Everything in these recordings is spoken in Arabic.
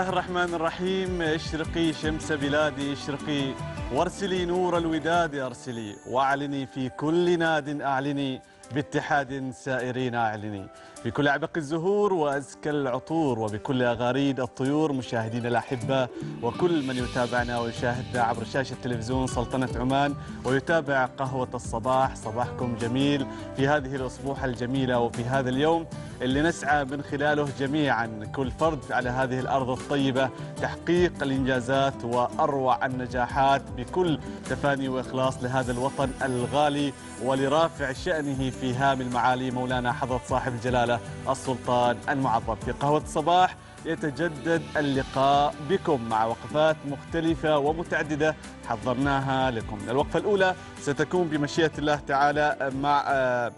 الله الرحمن الرحيم اشرقي شمس بلادي اشرقي وارسلي نور الوداد ارسلي واعلني في كل ناد اعلني باتحاد سائرين اعلني بكل أعبق الزهور وأزكى العطور وبكل أغاريد الطيور مشاهدينا الأحبة وكل من يتابعنا ويشاهدنا عبر شاشة تلفزيون سلطنة عمان ويتابع قهوة الصباح صباحكم جميل في هذه الأصبوحة الجميلة وفي هذا اليوم اللي نسعى من خلاله جميعا كل فرد على هذه الأرض الطيبة تحقيق الإنجازات وأروع النجاحات بكل تفاني وإخلاص لهذا الوطن الغالي ولرافع شأنه في هام المعالي مولانا حضرة صاحب الجلالة الجلالة السلطان المعظم في قهوة الصباح يتجدد اللقاء بكم مع وقفات مختلفة ومتعددة حضرناها لكم الوقفة الأولى ستكون بمشيئة الله تعالى مع آه،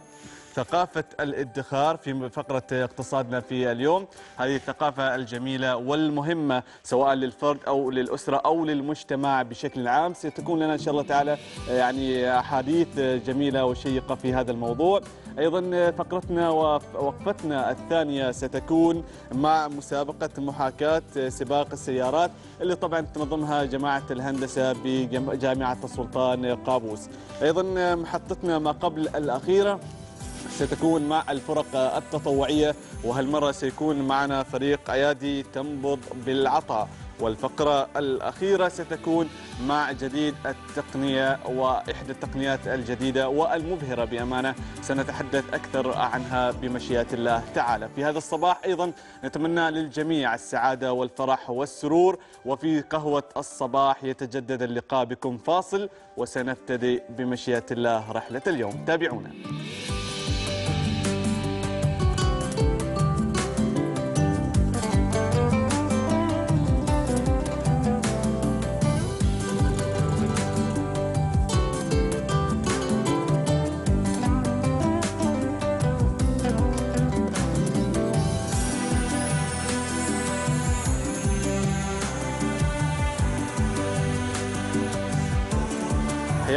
ثقافة الادخار في فقرة اقتصادنا في اليوم هذه الثقافة الجميلة والمهمة سواء للفرد أو للأسرة أو للمجتمع بشكل عام ستكون لنا إن شاء الله تعالى يعني أحاديث جميلة وشيقة في هذا الموضوع أيضا فقرتنا ووقفتنا الثانية ستكون مع مسابقة محاكاة سباق السيارات اللي طبعا تنظمها جماعة الهندسة بجامعة السلطان قابوس أيضا محطتنا ما قبل الأخيرة ستكون مع الفرق التطوعية وهالمرة سيكون معنا فريق أيادي تنبض بالعطاء والفقرة الأخيرة ستكون مع جديد التقنية وإحدى التقنيات الجديدة والمبهرة بأمانة سنتحدث أكثر عنها بمشيئة الله تعالى في هذا الصباح أيضا نتمنى للجميع السعادة والفرح والسرور وفي قهوة الصباح يتجدد اللقاء بكم فاصل وسنبتدئ بمشيئة الله رحلة اليوم تابعونا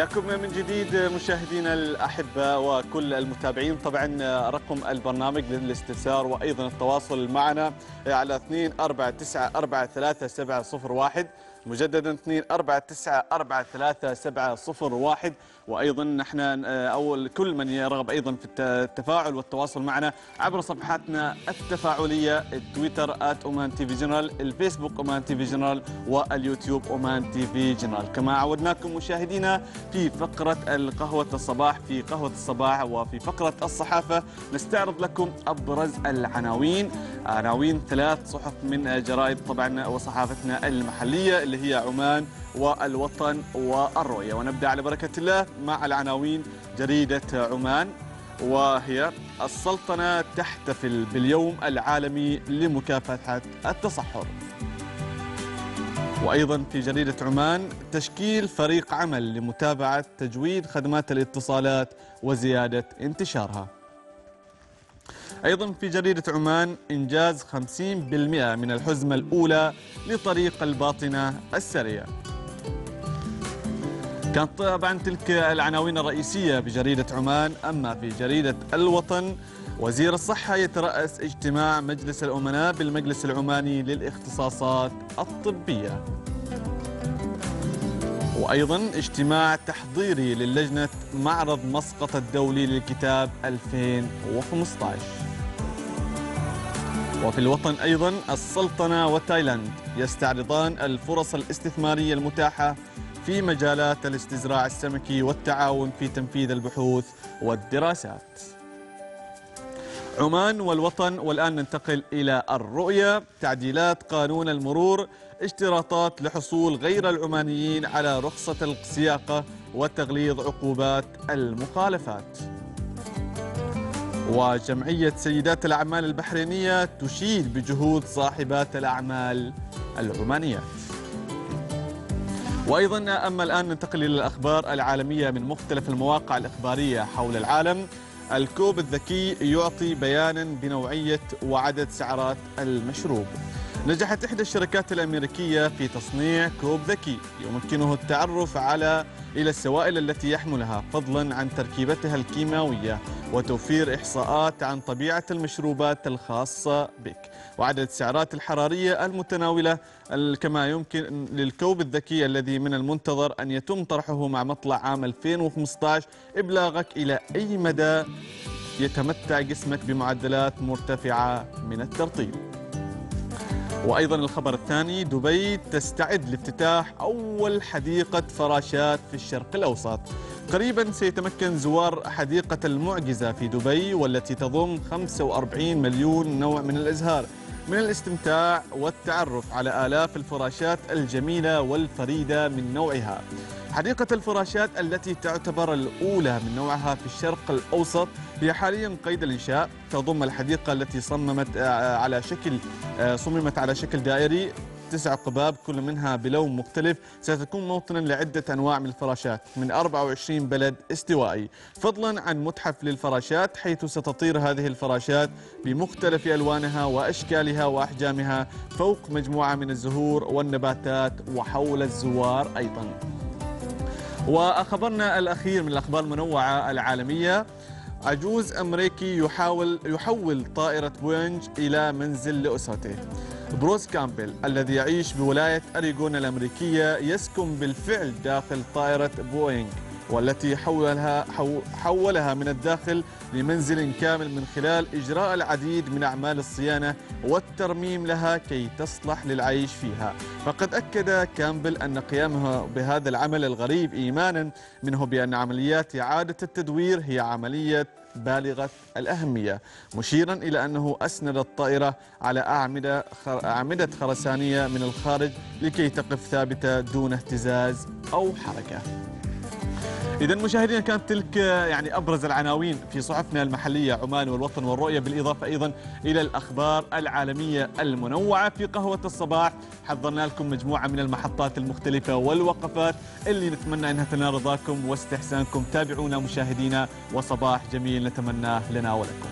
حياكم من جديد مشاهدينا الاحبه وكل المتابعين طبعا رقم البرنامج للاستفسار وايضا التواصل معنا على 24943701 مجددا 2 وايضا نحن آه، او كل من يرغب ايضا في التفاعل والتواصل معنا عبر صفحاتنا التفاعليه التويتر @أمان تي في جنرال الفيسبوك أمان تي في جنرال واليوتيوب أمان تي في جنرال كما عودناكم مشاهدينا في فقره القهوه الصباح في قهوه الصباح وفي فقره الصحافه نستعرض لكم ابرز العناوين عناوين ثلاث صحف من جرائد طبعا وصحافتنا المحليه اللي هي عمان والوطن والرؤية ونبدأ على بركة الله مع العناوين جريدة عمان وهي السلطنة تحتفل باليوم العالمي لمكافحة التصحر وأيضا في جريدة عمان تشكيل فريق عمل لمتابعة تجويد خدمات الاتصالات وزيادة انتشارها أيضا في جريدة عمان إنجاز 50% من الحزمة الأولى لطريق الباطنة السريع كانت طبعا تلك العناوين الرئيسية بجريدة عمان أما في جريدة الوطن وزير الصحة يترأس اجتماع مجلس الأمناء بالمجلس العماني للاختصاصات الطبية وأيضا اجتماع تحضيري للجنة معرض مسقط الدولي للكتاب 2015 وفي الوطن أيضا السلطنة وتايلاند يستعرضان الفرص الاستثمارية المتاحة في مجالات الاستزراع السمكي والتعاون في تنفيذ البحوث والدراسات عمان والوطن والآن ننتقل إلى الرؤية تعديلات قانون المرور اشتراطات لحصول غير العمانيين على رخصة السياقة وتغليظ عقوبات المخالفات وجمعية سيدات الأعمال البحرينية تشيد بجهود صاحبات الأعمال العمانيات وأيضا أما الآن ننتقل إلى الأخبار العالمية من مختلف المواقع الإخبارية حول العالم الكوب الذكي يعطي بيانا بنوعية وعدد سعرات المشروب نجحت إحدى الشركات الأمريكية في تصنيع كوب ذكي يمكنه التعرف على إلى السوائل التي يحملها فضلا عن تركيبتها الكيماوية وتوفير إحصاءات عن طبيعة المشروبات الخاصة بك وعدد السعرات الحرارية المتناولة كما يمكن للكوب الذكي الذي من المنتظر أن يتم طرحه مع مطلع عام 2015 إبلاغك إلى أي مدى يتمتع جسمك بمعدلات مرتفعة من الترطيب وأيضا الخبر الثاني دبي تستعد لافتتاح أول حديقة فراشات في الشرق الأوسط قريبا سيتمكن زوار حديقة المعجزة في دبي والتي تضم 45 مليون نوع من الأزهار من الاستمتاع والتعرف على آلاف الفراشات الجميلة والفريدة من نوعها حديقة الفراشات التي تعتبر الأولى من نوعها في الشرق الأوسط هي حاليا قيد الإنشاء تضم الحديقة التي صممت آه، على شكل آه، صممت على شكل دائري تسع قباب كل منها بلون مختلف ستكون موطنا لعدة أنواع من الفراشات من 24 بلد استوائي فضلا عن متحف للفراشات حيث ستطير هذه الفراشات بمختلف ألوانها وأشكالها وأحجامها فوق مجموعة من الزهور والنباتات وحول الزوار أيضا وأخبرنا الأخير من الأخبار المنوعة العالمية عجوز أمريكي يحاول يحول طائرة بوينج إلى منزل لأسرته بروس كامبل الذي يعيش بولاية أريغون الأمريكية يسكن بالفعل داخل طائرة بوينغ والتي حولها, حولها من الداخل لمنزل كامل من خلال إجراء العديد من أعمال الصيانة والترميم لها كي تصلح للعيش فيها فقد أكد كامبل أن قيامه بهذا العمل الغريب إيمانا منه بأن عمليات إعادة التدوير هي عملية بالغة الأهمية مشيرا إلى أنه أسند الطائرة على أعمدة, أعمدة خرسانية من الخارج لكي تقف ثابتة دون اهتزاز أو حركة إذا مشاهدينا كانت تلك آه، يعني أبرز العناوين في صحفنا المحلية عمان والوطن والرؤية بالإضافة أيضا إلى الأخبار العالمية المنوعة في قهوة الصباح حضرنا لكم مجموعة من المحطات المختلفة والوقفات اللي نتمنى أنها تنال رضاكم واستحسانكم تابعونا مشاهدينا وصباح جميل نتمناه لنا ولكم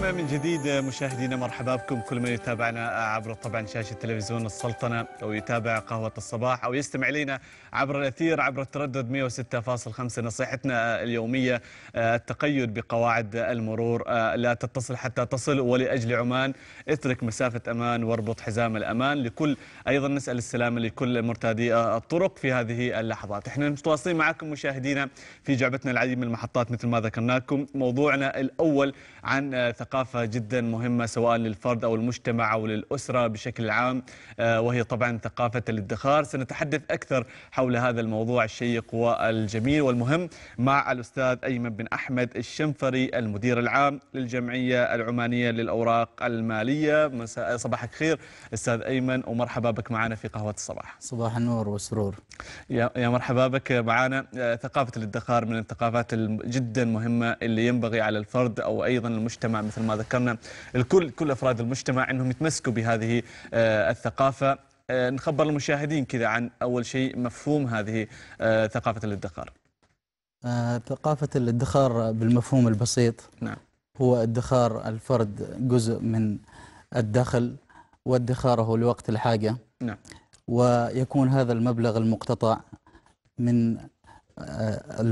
بكم من جديد مشاهدينا مرحبا بكم كل من يتابعنا عبر طبعا شاشه تلفزيون السلطنه او يتابع قهوه الصباح او يستمع الينا عبر الاثير عبر التردد 106.5 نصيحتنا اليوميه التقيد بقواعد المرور لا تتصل حتى تصل ولاجل عمان اترك مسافه امان واربط حزام الامان لكل ايضا نسال السلامه لكل مرتادي الطرق في هذه اللحظات احنا متواصلين معكم مشاهدينا في جعبتنا العديد من المحطات مثل ما ذكرناكم موضوعنا الاول عن ثقافه ثقافة جدا مهمة سواء للفرد أو المجتمع أو للأسرة بشكل عام آه، وهي طبعا ثقافة الادخار سنتحدث أكثر حول هذا الموضوع الشيق والجميل والمهم مع الأستاذ أيمن بن أحمد الشنفري المدير العام للجمعية العمانية للأوراق المالية مساء صباحك خير أستاذ أيمن ومرحبا بك معنا في قهوة الصباح صباح النور وسرور يا مرحبا بك معنا آه، ثقافة الادخار من الثقافات جدا مهمة اللي ينبغي على الفرد أو أيضا المجتمع مثل مثل ما ذكرنا الكل كل أفراد المجتمع أنهم يتمسكوا بهذه آه، الثقافة آه، نخبر المشاهدين كذا عن أول شيء مفهوم هذه آه، ثقافة الادخار ثقافة الادخار بالمفهوم البسيط نعم. هو ادخار الفرد جزء من الدخل وادخاره لوقت الحاجة نعم. ويكون هذا المبلغ المقتطع من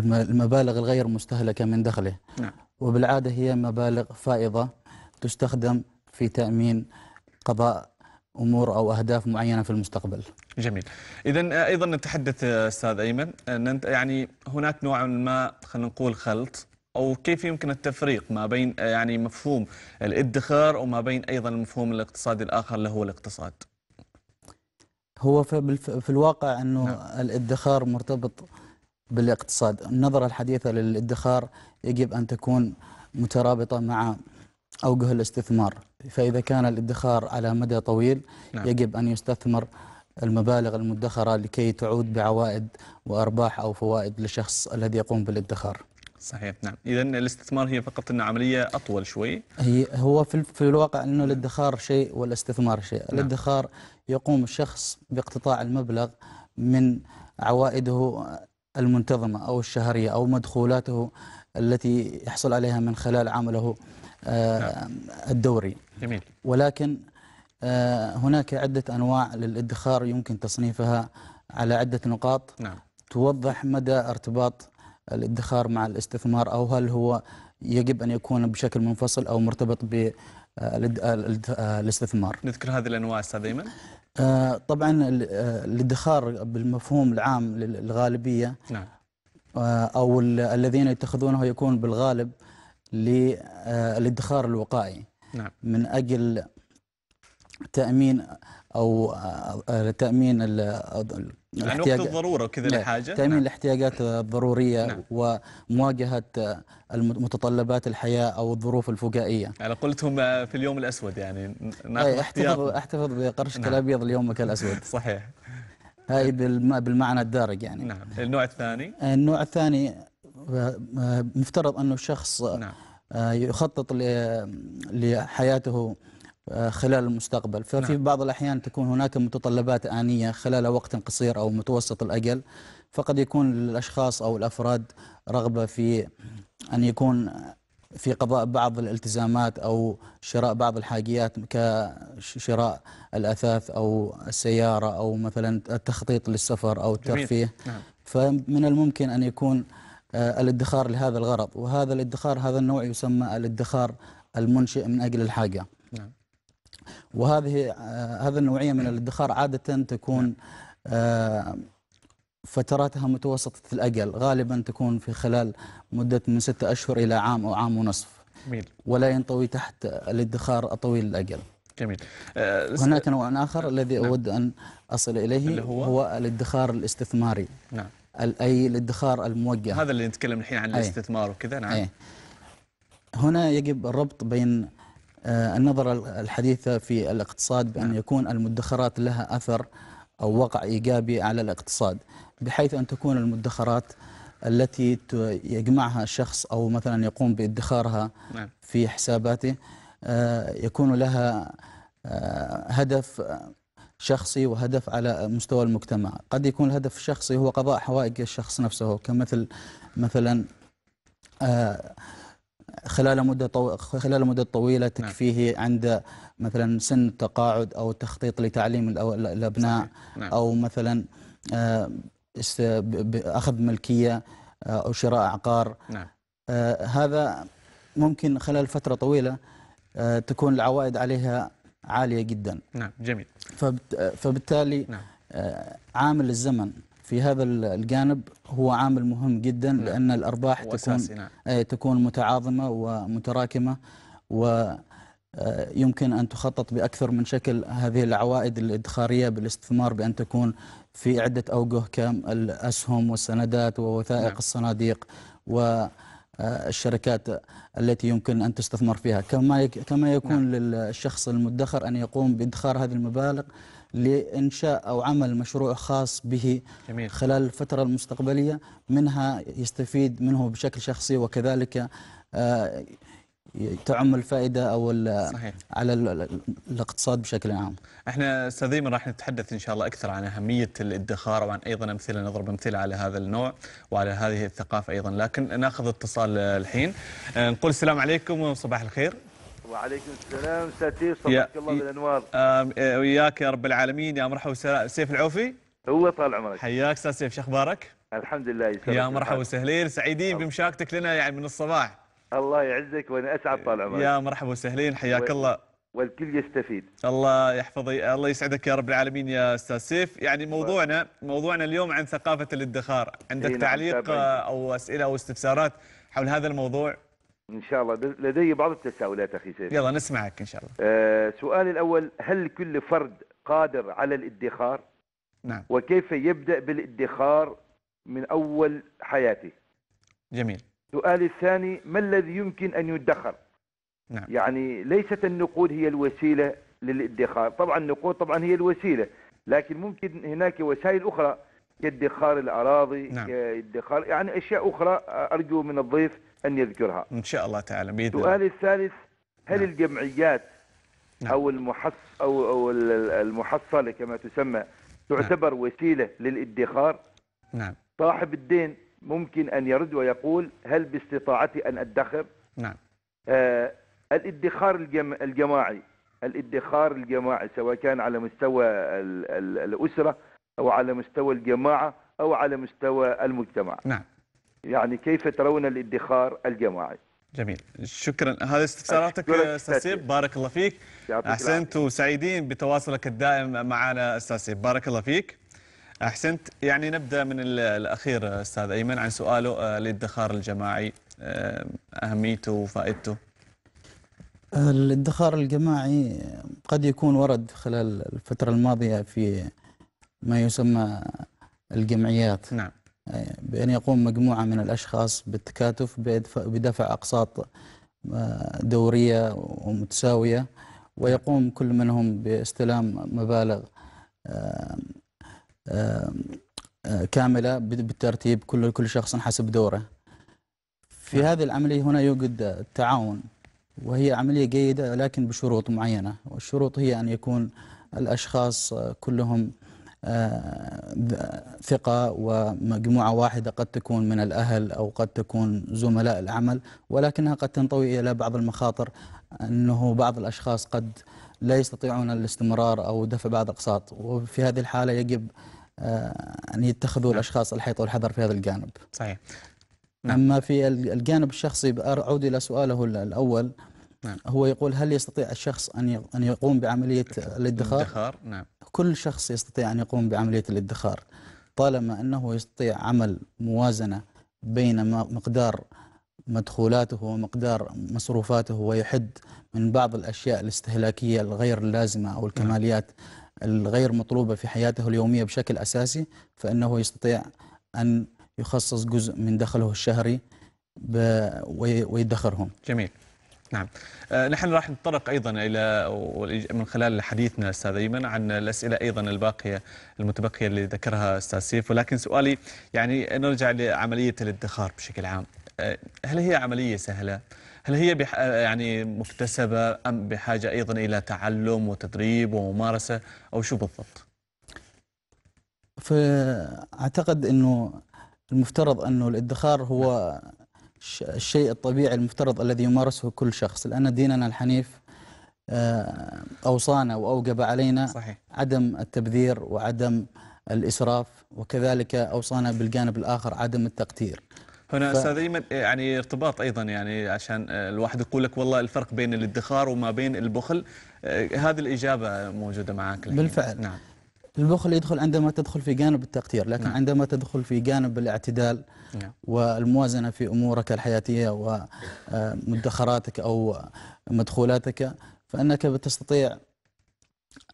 المبالغ الغير مستهلكة من دخله نعم. وبالعادة هي مبالغ فائضة تستخدم في تأمين قضاء امور او اهداف معينه في المستقبل. جميل. اذا آه، ايضا نتحدث آه، استاذ ايمن ان آه، يعني هناك نوع ما خلينا نقول خلط او كيف يمكن التفريق ما بين يعني مفهوم الادخار وما بين ايضا المفهوم الاقتصادي الاخر اللي هو الاقتصاد. هو في الواقع انه نعم. الادخار مرتبط بالاقتصاد النظرة الحديثة للادخار يجب أن تكون مترابطة مع أوجه الاستثمار فإذا كان الادخار على مدى طويل نعم. يجب أن يستثمر المبالغ المدخرة لكي تعود بعوائد وأرباح أو فوائد للشخص الذي يقوم بالادخار صحيح نعم إذا الاستثمار هي فقط أن عملية أطول شوي هي هو في, في الواقع أنه الادخار شيء والاستثمار شيء نعم. الادخار يقوم الشخص باقتطاع المبلغ من عوائده المنتظمة أو الشهرية أو مدخولاته التي يحصل عليها من خلال عمله آه، نعم. الدوري جميل. ولكن آه، هناك عدة أنواع للادخار يمكن تصنيفها على عدة نقاط نعم. توضح مدى ارتباط الادخار مع الاستثمار أو هل هو يجب أن يكون بشكل منفصل أو مرتبط بالاستثمار آه، نذكر هذه الأنواع أستاذ أيمن آه، طبعا آه، الادخار بالمفهوم العام للغالبيه نعم. آه، او الذين يتخذونه يكون بالغالب للادخار الوقائي نعم. من اجل تامين او آه، آه، تامين الاحتياج آه، يعني وقت الضروره وكذا الحاجه نعم، تامين نعم. الاحتياجات الضروريه نعم. ومواجهه متطلبات الحياه او الظروف الفجائيه على قلتهم في اليوم الاسود يعني إيه، احتفظ احتفظ بقرشك نعم. الابيض ليومك الاسود صحيح هاي بالمعنى الدارج يعني نعم النوع الثاني النوع الثاني مفترض انه الشخص نعم. يخطط لحياته آه، خلال المستقبل ففي نعم. بعض الأحيان تكون هناك متطلبات آنية خلال وقت قصير أو متوسط الأجل فقد يكون للأشخاص أو الأفراد رغبة في أن يكون في قضاء بعض الالتزامات أو شراء بعض الحاجيات كشراء الأثاث أو السيارة أو مثلا التخطيط للسفر أو الترفيه نعم. فمن الممكن أن يكون آه، الادخار لهذا الغرض وهذا الادخار هذا النوع يسمى الادخار المنشئ من أجل الحاجة وهذه آه، هذا النوعيه من الادخار عاده تكون آه، فتراتها متوسطه الاجل غالبا تكون في خلال مده من ستة اشهر الى عام او عام ونصف جميل. ولا ينطوي تحت الادخار الطويل الاجل جميل أه هناك نوع اخر نعم. الذي نعم. اود ان اصل اليه هو, هو الادخار الاستثماري نعم اي الادخار الموجه هذا اللي نتكلم الحين عن الاستثمار وكذا نعم أي. هنا يجب الربط بين النظرة آه، الحديثة في الاقتصاد بأن يكون المدخرات لها أثر أو وقع إيجابي على الاقتصاد بحيث أن تكون المدخرات التي يجمعها شخص أو مثلا يقوم بادخارها نعم. في حساباته آه، يكون لها آه، هدف شخصي وهدف على مستوى المجتمع قد يكون الهدف الشخصي هو قضاء حوائج الشخص نفسه كمثل مثلا خلال مدة طو... خلال مدة طويلة نعم. تكفيه نعم. عند مثلا سن التقاعد أو التخطيط لتعليم الأبناء صحيح. نعم. أو مثلا آه، أخذ ملكية آه، أو شراء عقار نعم. آه، هذا ممكن خلال فترة طويلة تكون العوائد عليها عالية جدا نعم جميل فبالتالي نعم. عامل الزمن في هذا الجانب هو عامل مهم جدا نعم. لأن الأرباح تكون نعم. آه، تكون متعاظمة ومتراكمة و آه، يمكن أن تخطط بأكثر من شكل هذه العوائد الإدخارية بالاستثمار بأن تكون في عدة أوجه كالأسهم والسندات ووثائق نعم. الصناديق و آه، الشركات التي يمكن أن تستثمر فيها كما كما يكون نعم. للشخص المدخر أن يقوم بإدخار هذه المبالغ لإنشاء أو عمل مشروع خاص به جميل. خلال الفترة المستقبلية منها يستفيد منه بشكل شخصي وكذلك آه، تعم الفائدة أو صحيح. على الاقتصاد بشكل عام احنا استاذ راح نتحدث ان شاء الله اكثر عن اهميه الادخار وعن ايضا امثله نضرب امثله على هذا النوع وعلى هذه الثقافه ايضا لكن ناخذ اتصال الحين آه، نقول السلام عليكم وصباح الخير وعليكم السلام ساتير صباحك الله بالانوار آه، وياك يا رب العالمين يا مرحبا سيف العوفي هو طال عمرك حياك استاذ سيف شو اخبارك؟ الحمد لله يا مرحبا وسهلين سعيدين الله. بمشاركتك لنا يعني من الصباح الله يعزك وانا اسعد طال عمرك يا مرحبا وسهلين حياك و... الله والكل يستفيد الله يحفظ الله يسعدك يا رب العالمين يا استاذ سيف يعني موضوعنا موضوعنا اليوم عن ثقافه الادخار عندك إيه، نعم، تعليق آه، او اسئله او استفسارات حول هذا الموضوع إن شاء الله لدي بعض التساؤلات أخي سيد يلا نسمعك إن شاء الله آه سؤالي الأول هل كل فرد قادر على الادخار؟ نعم وكيف يبدأ بالادخار من أول حياته؟ جميل سؤالي الثاني ما الذي يمكن أن يدخر؟ نعم يعني ليست النقود هي الوسيلة للادخار طبعا النقود طبعا هي الوسيلة لكن ممكن هناك وسائل أخرى كادخار الأراضي نعم. كادخار يعني أشياء أخرى أرجو من الضيف أن يذكرها إن شاء الله تعالى بإذن سؤالي الثالث هل نعم. الجمعيات نعم. أو, المحص أو, أو المحصلة كما تسمى تعتبر نعم. وسيلة للادخار نعم صاحب الدين ممكن أن يرد ويقول هل باستطاعتي أن أدخر نعم آه الادخار الجم... الجماعي الادخار الجماعي سواء كان على مستوى ال... ال... الأسرة أو على مستوى الجماعة أو على مستوى المجتمع نعم يعني كيف ترون الادخار الجماعي جميل شكرا هذه استفساراتك استاذ سيب بارك الله فيك احسنت وسعيدين بتواصلك الدائم معنا استاذ سيب بارك الله فيك احسنت يعني نبدا من الاخير استاذ ايمن عن سؤاله آه، الادخار الجماعي آه، اهميته وفائدته الادخار الجماعي قد يكون ورد خلال الفتره الماضيه في ما يسمى الجمعيات نعم بأن يقوم مجموعة من الأشخاص بالتكاتف بدفع أقساط آه، دورية ومتساوية ويقوم كل منهم باستلام مبالغ آه، آه، كاملة بالترتيب كل كل شخص حسب دوره في نعم. هذه العملية هنا يوجد التعاون وهي عملية جيدة لكن بشروط معينة والشروط هي أن يكون الأشخاص كلهم آه، ثقة ومجموعة واحدة قد تكون من الأهل أو قد تكون زملاء العمل ولكنها قد تنطوي إلى بعض المخاطر أنه بعض الأشخاص قد لا يستطيعون الاستمرار أو دفع بعض الأقساط وفي هذه الحالة يجب آه، أن يتخذوا نعم. الأشخاص الحيط والحذر في هذا الجانب صحيح نعم. أما في الجانب الشخصي أعود إلى سؤاله الأول نعم. هو يقول هل يستطيع الشخص أن أن يقوم بعملية الادخار؟ الادخار نعم. كل شخص يستطيع أن يقوم بعملية الادخار طالما أنه يستطيع عمل موازنة بين مقدار مدخولاته ومقدار مصروفاته ويحد من بعض الأشياء الاستهلاكية الغير اللازمة أو الكماليات الغير مطلوبة في حياته اليومية بشكل أساسي فإنه يستطيع أن يخصص جزء من دخله الشهري ويدخرهم جميل نعم آه، نحن راح نتطرق أيضا إلى من خلال حديثنا أستاذ أيمن عن الأسئلة أيضا الباقية المتبقية اللي ذكرها أستاذ سيف ولكن سؤالي يعني نرجع لعملية الادخار بشكل عام آه، هل هي عملية سهلة؟ هل هي آه، يعني مكتسبة أم بحاجة أيضا إلى تعلم وتدريب وممارسة أو شو بالضبط؟ فأعتقد أنه المفترض أنه الادخار هو الشيء الطبيعي المفترض الذي يمارسه كل شخص لأن ديننا الحنيف آه، أوصانا وأوجب علينا صحيح. عدم التبذير وعدم الإسراف وكذلك أوصانا بالجانب الآخر عدم التقتير هنا ف... استاذ ايمن يعني ارتباط ايضا يعني عشان الواحد يقول لك والله الفرق بين الادخار وما بين البخل آه، هذه الاجابه موجوده معك الحين. بالفعل نعم البخل يدخل عندما تدخل في جانب التقتير لكن نعم. عندما تدخل في جانب الاعتدال نعم. والموازنة في أمورك الحياتية ومدخراتك أو مدخولاتك فأنك تستطيع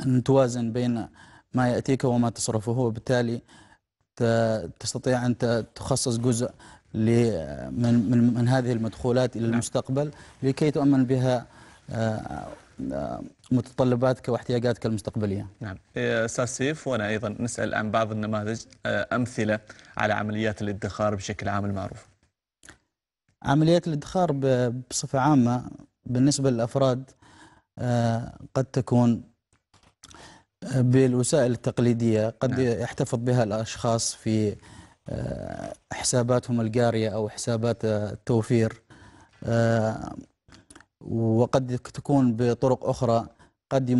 أن توازن بين ما يأتيك وما تصرفه وبالتالي تستطيع أن تخصص جزء من, من, من هذه المدخولات إلى نعم. المستقبل لكي تؤمن بها آه، آه، متطلباتك واحتياجاتك المستقبليه. نعم استاذ سيف وانا ايضا نسال عن بعض النماذج آه، امثله على عمليات الادخار بشكل عام المعروف عمليات الادخار بصفه عامه بالنسبه للافراد آه، قد تكون آه، بالوسائل التقليديه قد نعم. يحتفظ بها الاشخاص في حساباتهم الجاريه او حسابات التوفير وقد تكون بطرق أخرى قد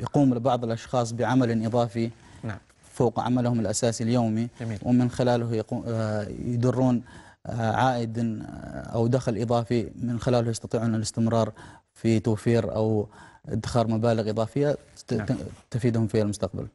يقوم بعض الأشخاص بعمل إضافي نعم. فوق عملهم الأساسي اليومي جميل. ومن خلاله آه، يدرون آه، عائد آه، أو دخل إضافي من خلاله يستطيعون الاستمرار في توفير أو ادخار مبالغ إضافية نعم. تفيدهم في المستقبل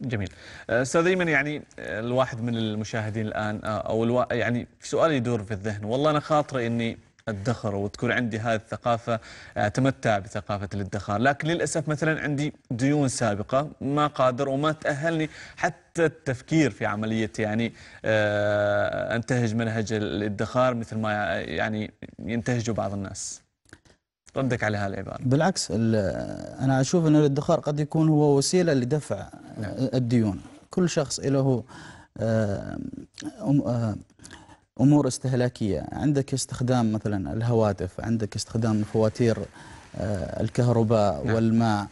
جميل استاذ ايمن يعني الواحد من المشاهدين الان او الوا... يعني سؤال يدور في الذهن والله انا خاطري اني الدخر وتكون عندي هذه الثقافة أتمتع بثقافة الادخار لكن للأسف مثلا عندي ديون سابقة ما قادر وما تأهلني حتى التفكير في عملية يعني آه، أنتهج منهج الادخار مثل ما يعني ينتهجه بعض الناس ردك على هالعبارة بالعكس أنا أشوف أن الادخار قد يكون هو وسيلة لدفع نعم. الديون كل شخص له آه، امور استهلاكيه عندك استخدام مثلا الهواتف عندك استخدام فواتير آه، الكهرباء نعم. والماء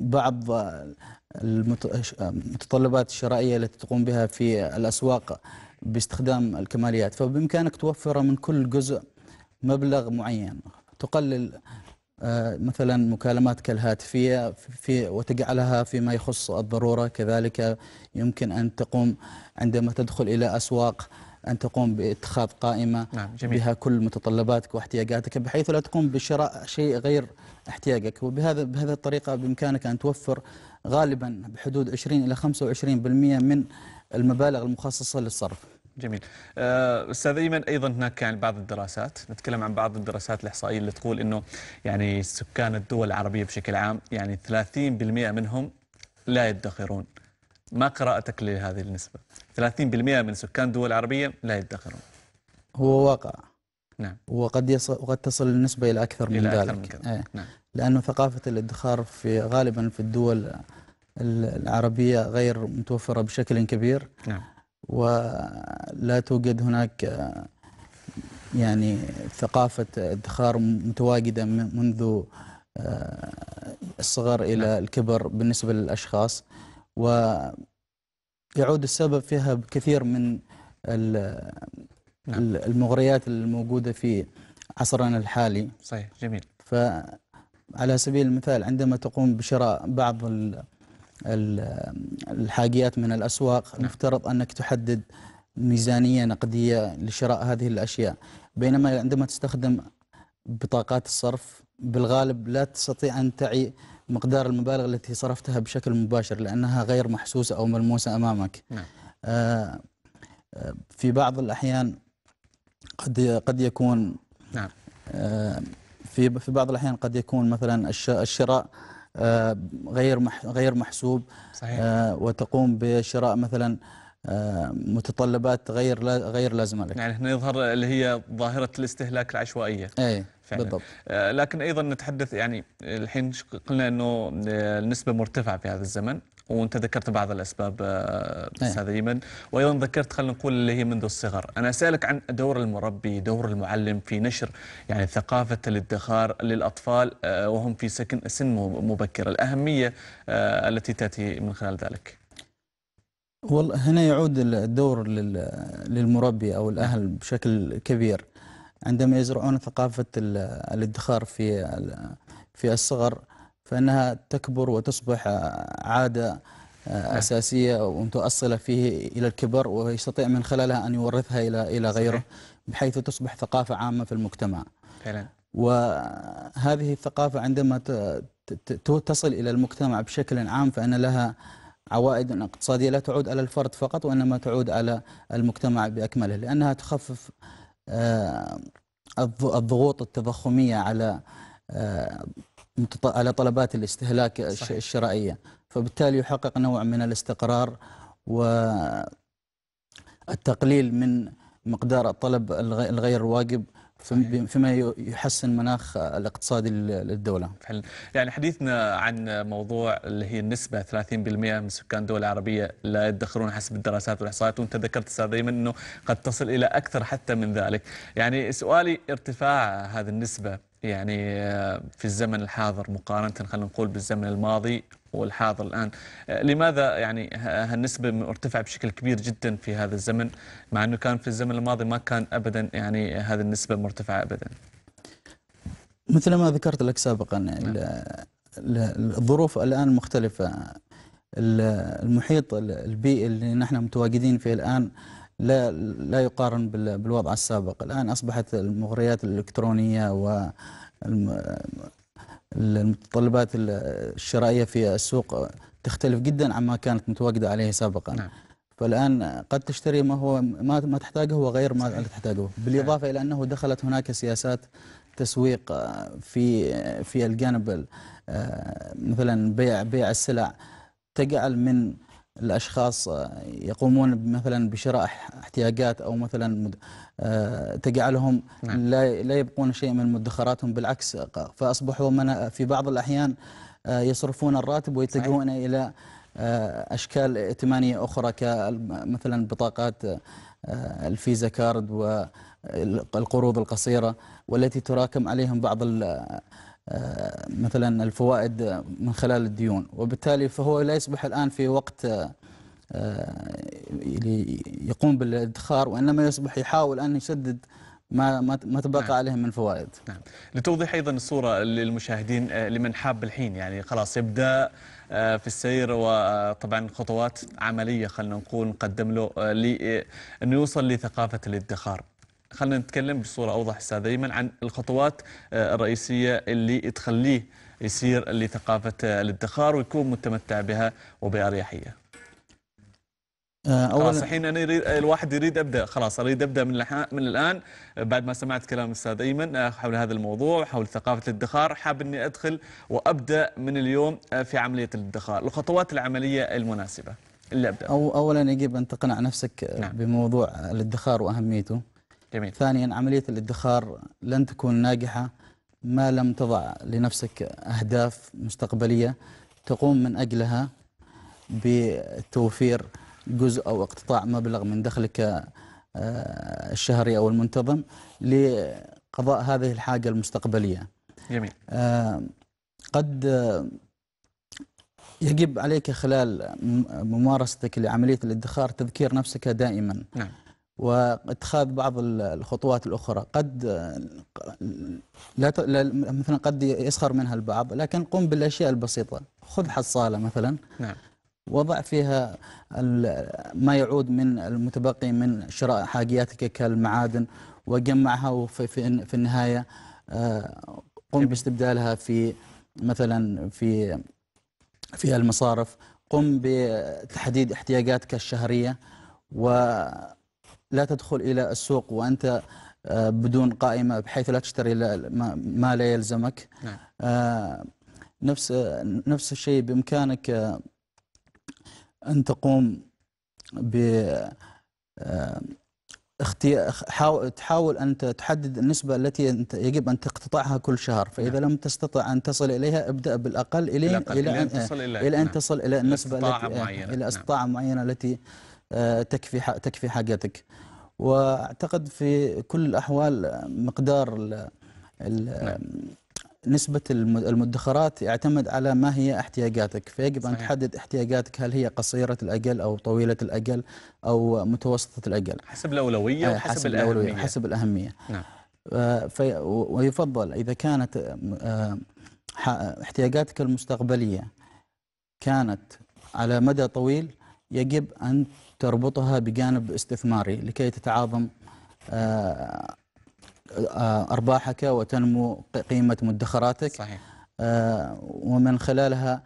وبعض المتطلبات الشرائيه التي تقوم بها في الاسواق باستخدام الكماليات فبامكانك توفر من كل جزء مبلغ معين تقلل آه، مثلا مكالماتك الهاتفية في وتجعلها فيما يخص الضرورة كذلك يمكن أن تقوم عندما تدخل إلى أسواق أن تقوم باتخاذ قائمة نعم جميل. بها كل متطلباتك واحتياجاتك بحيث لا تقوم بشراء شيء غير احتياجك وبهذا بهذه الطريقة بإمكانك أن توفر غالبا بحدود 20 إلى 25% من المبالغ المخصصة للصرف جميل آه، استاذ ايمن ايضا هناك يعني بعض الدراسات نتكلم عن بعض الدراسات الاحصائيه اللي تقول انه يعني سكان الدول العربيه بشكل عام يعني 30% منهم لا يدخرون ما قراءتك لهذه النسبه 30% من سكان الدول العربيه لا يدخرون هو واقع نعم وقد يصل وقد تصل النسبه الى اكثر من إلى ذلك أكثر من كذا. إيه. نعم. لانه ثقافه الادخار في غالبا في الدول العربيه غير متوفره بشكل كبير نعم. ولا توجد هناك يعني ثقافة ادخار متواجدة منذ آه، الصغر إلى نعم. الكبر بالنسبة للأشخاص ويعود السبب فيها بكثير من نعم. المغريات الموجودة في عصرنا الحالي صحيح جميل فعلى سبيل المثال عندما تقوم بشراء بعض الحاجيات من الأسواق نعم. مفترض أنك تحدد ميزانية نقدية لشراء هذه الأشياء بينما عندما تستخدم بطاقات الصرف بالغالب لا تستطيع أن تعي مقدار المبالغ التي صرفتها بشكل مباشر لأنها غير محسوسة أو ملموسة أمامك نعم. آه, آه، في بعض الأحيان قد قد يكون نعم. آه في في بعض الأحيان قد يكون مثلا الشراء آه، غير غير محسوب صحيح. آه، وتقوم بشراء مثلا آه، متطلبات غير غير لازمه لك. يعني هنا يظهر اللي هي ظاهره الاستهلاك العشوائيه. اي فعلا. بالضبط. لكن ايضا نتحدث يعني الحين قلنا انه النسبه مرتفعه في هذا الزمن وانت ذكرت بعض الاسباب آه، إيه. استاذ ايمن وايضا ذكرت خلينا نقول اللي هي منذ الصغر انا اسالك عن دور المربي دور المعلم في نشر يعني ثقافه الادخار للاطفال آه، وهم في سكن سن مبكر الاهميه آه، التي تاتي من خلال ذلك والله هنا يعود الدور للمربي او الاهل بشكل كبير عندما يزرعون ثقافه الادخار في في الصغر فانها تكبر وتصبح عاده آه، نعم. اساسيه ومتاصله فيه الى الكبر ويستطيع من خلالها ان يورثها الى الى غيره بحيث تصبح ثقافه عامه في المجتمع. فعلا. وهذه الثقافه عندما تصل الى المجتمع بشكل عام فان لها عوائد اقتصاديه لا تعود على الفرد فقط وانما تعود على المجتمع باكمله لانها تخفف آه، الضغوط التضخميه على آه، على طلبات الاستهلاك صحيح. الشرائية فبالتالي يحقق نوع من الاستقرار والتقليل من مقدار الطلب الغير واجب فيما يحسن مناخ الاقتصادي للدولة فعلا يعني حديثنا عن موضوع اللي هي النسبة 30% من سكان الدول العربية لا يدخرون حسب الدراسات والإحصائيات وأنت ذكرت أستاذ أيمن أنه قد تصل إلى أكثر حتى من ذلك يعني سؤالي ارتفاع هذه النسبة يعني آه، في الزمن الحاضر مقارنة خلينا نقول بالزمن الماضي والحاضر الآن آه، لماذا يعني هالنسبة مرتفعة بشكل كبير جدا في هذا الزمن مع أنه كان في الزمن الماضي ما كان أبدا يعني هذه النسبة مرتفعة أبدا مثل ما ذكرت لك سابقا نعم. الظروف الآن مختلفة المحيط البيئي اللي نحن متواجدين فيه الآن لا لا يقارن بالوضع السابق الآن أصبحت المغريات الإلكترونية و المتطلبات الشرائية في السوق تختلف جدا عما كانت متواجدة عليه سابقا نعم. فالآن قد تشتري ما هو ما, ما تحتاجه وغير ما تحتاجه بالإضافة نعم. إلى أنه دخلت هناك سياسات تسويق في في الجانب مثلا بيع بيع السلع تجعل من الاشخاص آه، يقومون مثلا بشراء احتياجات او مثلا آه، تجعلهم نعم. لا لا يبقون شيء من مدخراتهم بالعكس فاصبحوا من في بعض الاحيان آه، يصرفون الراتب ويتجهون الى اشكال ائتمانيه اخرى كمثلا بطاقات الفيزا كارد والقروض القصيره والتي تراكم عليهم بعض مثلا الفوائد من خلال الديون وبالتالي فهو لا يصبح الآن في وقت آه، يقوم بالادخار وإنما يصبح يحاول أن يسدد ما ما تبقى نعم. عليه من فوائد نعم. لتوضيح ايضا الصوره للمشاهدين آه، لمن حاب الحين يعني خلاص يبدا آه، في السير وطبعا خطوات عمليه خلينا نقول نقدم له انه يوصل لثقافه الادخار خلينا نتكلم بصورة أوضح أستاذ أيمن عن الخطوات آه، الرئيسية اللي تخليه يسير لثقافة آه، الادخار ويكون متمتع بها وبأريحية آه، أول خلاص الحين انا يريد الواحد يريد ابدا خلاص اريد ابدا من من الان بعد ما سمعت كلام الاستاذ ايمن حول هذا الموضوع حول ثقافه الادخار حاب اني ادخل وابدا من اليوم في عمليه الادخار الخطوات العمليه المناسبه اللي ابدا أو اولا يجب ان تقنع نفسك نعم. بموضوع الادخار واهميته جميل. ثانيا عملية الادخار لن تكون ناجحة ما لم تضع لنفسك أهداف مستقبلية تقوم من أجلها بتوفير جزء أو اقتطاع مبلغ من دخلك آه، الشهري أو المنتظم لقضاء هذه الحاجة المستقبلية جميل آه، قد آه، يجب عليك خلال ممارستك لعملية الادخار تذكير نفسك دائما نعم. واتخاذ بعض الخطوات الاخرى قد لا مثلا قد يسخر منها البعض لكن قم بالاشياء البسيطه خذ حصاله مثلا نعم وضع فيها ما يعود من المتبقي من شراء حاجياتك كالمعادن وجمعها وفي في, في النهايه آه، قم باستبدالها في مثلا في في المصارف قم بتحديد احتياجاتك الشهريه و لا تدخل إلى السوق وأنت آه، بدون قائمة بحيث لا تشتري ما لا يلزمك نعم. آه، نفس نفس الشيء بإمكانك آه، أن تقوم ب تحاول أن تحدد النسبة التي يجب أن تقتطعها كل شهر فإذا نعم. لم تستطع أن تصل إليها ابدأ بالأقل إلى إلى أن تصل إلى, أن نعم. تصل إلى النسبة التي معينة. إلى نعم. استطاعة معينة التي تكفي تكفي حاجتك واعتقد في كل الاحوال مقدار الـ الـ نعم. نسبة المدخرات يعتمد على ما هي احتياجاتك فيجب صحيح. أن تحدد احتياجاتك هل هي قصيرة الأجل أو طويلة الأجل أو متوسطة الأجل حسب الأولوية آه، وحسب حسب الأهمية حسب الأهمية نعم. آه، ويفضل إذا كانت آه، احتياجاتك المستقبلية كانت على مدى طويل يجب أن تربطها بجانب استثماري لكي تتعاظم آه، آه، أرباحك وتنمو قيمة مدخراتك صحيح. آه، ومن خلالها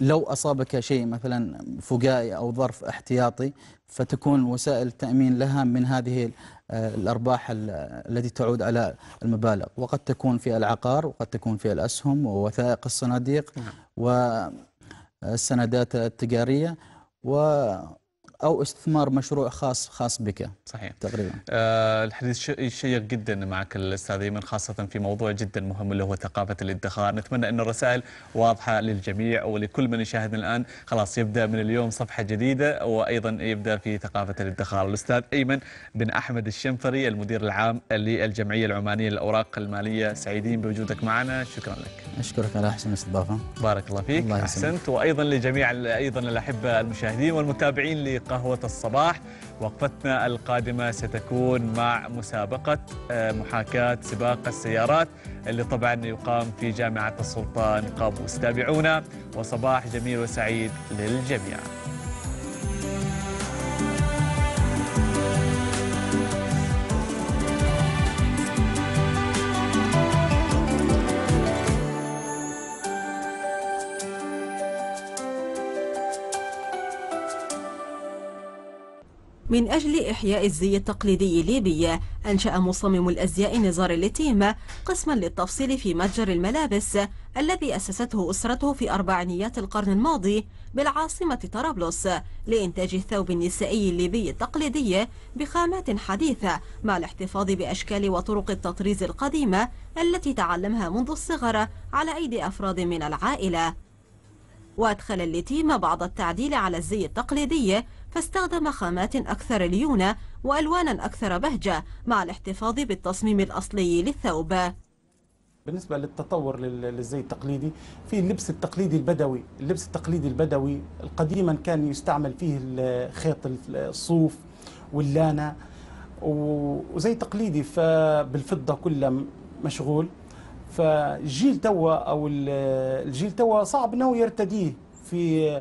لو أصابك شيء مثلا فجائي أو ظرف احتياطي فتكون وسائل التأمين لها من هذه الأرباح التي تعود على المبالغ وقد تكون في العقار وقد تكون في الأسهم ووثائق الصناديق نعم. والسندات التجارية و او استثمار مشروع خاص خاص بك صحيح تقريبا آه الحديث شيق جدا معك الاستاذ ايمن خاصه في موضوع جدا مهم اللي هو ثقافه الادخار نتمنى ان الرسائل واضحه للجميع ولكل من يشاهدنا الان خلاص يبدا من اليوم صفحه جديده وايضا يبدا في ثقافه الادخار الاستاذ ايمن بن احمد الشنفري المدير العام للجمعيه العمانيه للاوراق الماليه سعيدين بوجودك معنا شكرا لك اشكرك على احسن استضافه بارك الله فيك الله احسنت وايضا لجميع ايضا الاحبه المشاهدين والمتابعين لقناه قهوة الصباح وقفتنا القادمة ستكون مع مسابقة آه، محاكاة سباق السيارات اللي طبعا يقام في جامعة السلطان قابوس تابعونا وصباح جميل وسعيد للجميع من أجل إحياء الزي التقليدي الليبي أنشأ مصمم الأزياء نزار اللتيم قسما للتفصيل في متجر الملابس الذي أسسته أسرته في أربعينيات القرن الماضي بالعاصمة طرابلس لإنتاج الثوب النسائي الليبي التقليدي بخامات حديثة مع الاحتفاظ بأشكال وطرق التطريز القديمة التي تعلمها منذ الصغر على أيدي أفراد من العائلة وأدخل الليتيم بعض التعديل على الزي التقليدي فاستخدم خامات أكثر ليونة وألوانا أكثر بهجة مع الاحتفاظ بالتصميم الأصلي للثوب بالنسبة للتطور للزي التقليدي في اللبس التقليدي البدوي اللبس التقليدي البدوي قديما كان يستعمل فيه خيط الصوف واللانة وزي تقليدي فبالفضة كلها مشغول فالجيل توا أو الجيل توا صعب أنه يرتديه في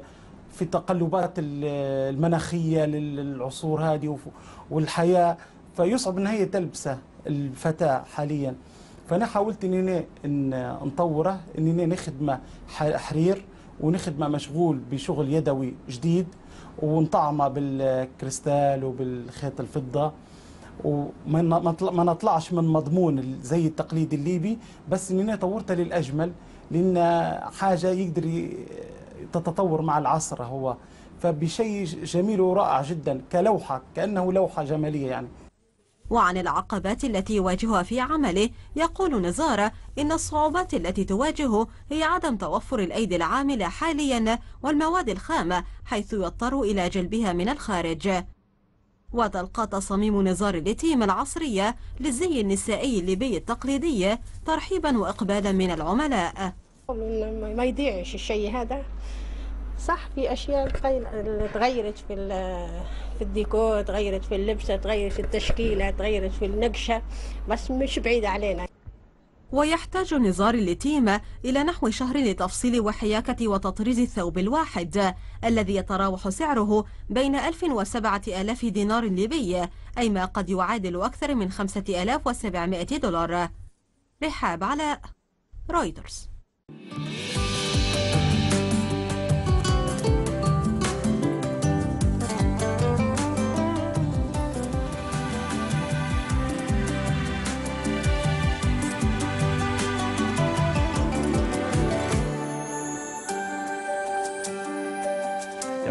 في التقلبات المناخيه للعصور هذه والحياه فيصعب ان هي تلبسه الفتاه حاليا فانا حاولت اني إن نطوره اني نخدمه حرير ونخدمه مشغول بشغل يدوي جديد ونطعمه بالكريستال وبالخيط الفضه وما نطلعش من مضمون زي التقليد الليبي بس اني طورته للاجمل لان حاجه يقدر تتطور مع العصر هو فبشيء جميل ورائع جدا كلوحة كأنه لوحة جمالية يعني وعن العقبات التي يواجهها في عمله يقول نزارة إن الصعوبات التي تواجهه هي عدم توفر الأيدي العاملة حاليا والمواد الخامة حيث يضطر إلى جلبها من الخارج وتلقى تصاميم نزار الليتيم العصرية للزي النسائي الليبي التقليدي ترحيبا وإقبالا من العملاء ما يضيعش الشيء هذا صح في اشياء تغيرت في في الديكور تغيرت في اللبسه تغيرت في التشكيله تغيرت في النقشه بس مش بعيده علينا ويحتاج نزار اليتيم إلى نحو شهر لتفصيل وحياكة وتطريز الثوب الواحد الذي يتراوح سعره بين و7000 دينار ليبي أي ما قد يعادل أكثر من 5700 دولار رحاب علاء رويترز Música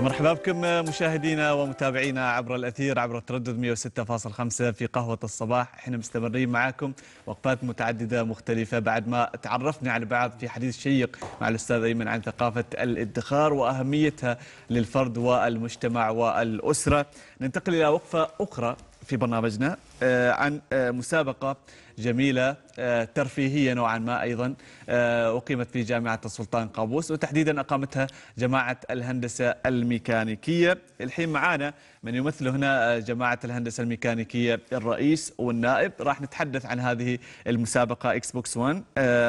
مرحبا بكم مشاهدينا ومتابعينا عبر الاثير عبر التردد 106.5 في قهوه الصباح، احنا مستمرين معكم وقفات متعدده مختلفه بعد ما تعرفنا على بعض في حديث شيق مع الاستاذ ايمن عن ثقافه الادخار واهميتها للفرد والمجتمع والاسره، ننتقل الى وقفه اخرى في برنامجنا آه، عن آه، مسابقه جميلة آه، ترفيهية نوعا ما أيضا آه، أقيمت في جامعة السلطان قابوس وتحديدا أقامتها جماعة الهندسة الميكانيكية الحين معانا من يمثل هنا آه، جماعة الهندسة الميكانيكية الرئيس والنائب راح نتحدث عن هذه المسابقة إكس بوكس 1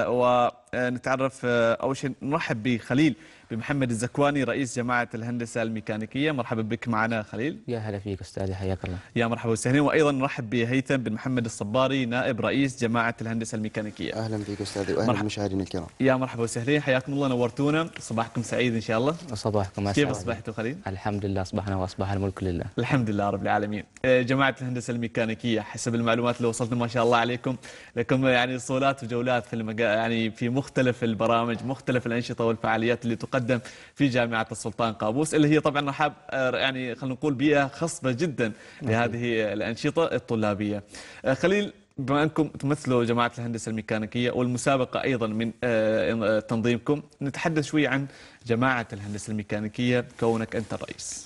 ونتعرف أول شيء نرحب بخليل بمحمد الزكواني رئيس جماعة الهندسة الميكانيكية مرحبا بك معنا خليل يا هلا فيك أستاذي حياك الله يا مرحبا وسهلا وأيضا نرحب بهيثم بن محمد الصباري نائب رئيس جماعة الهندسة الميكانيكية أهلا فيك أستاذي وأهلا مرحب... مشاهدينا الكرام يا مرحبا وسهلا حياكم الله نورتونا صباحكم سعيد إن شاء الله صباحكم كيف أصبحتوا خليل؟ الحمد لله أصبحنا وأصبح الملك لله الحمد لله رب العالمين آه، جماعة الهندسة الميكانيكية حسب المعلومات اللي وصلتنا ما شاء الله عليكم لكم يعني صولات وجولات في المجا... يعني في مختلف البرامج مختلف الأنشطة والفعاليات اللي تقدم تقدم في جامعه السلطان قابوس اللي هي طبعا رحاب آه، يعني خلينا نقول بيئه خصبه جدا لهذه الانشطه الطلابيه. آه، خليل بما انكم تمثلوا جماعه الهندسه الميكانيكيه والمسابقه ايضا من آه، تنظيمكم نتحدث شوي عن جماعه الهندسه الميكانيكيه كونك انت الرئيس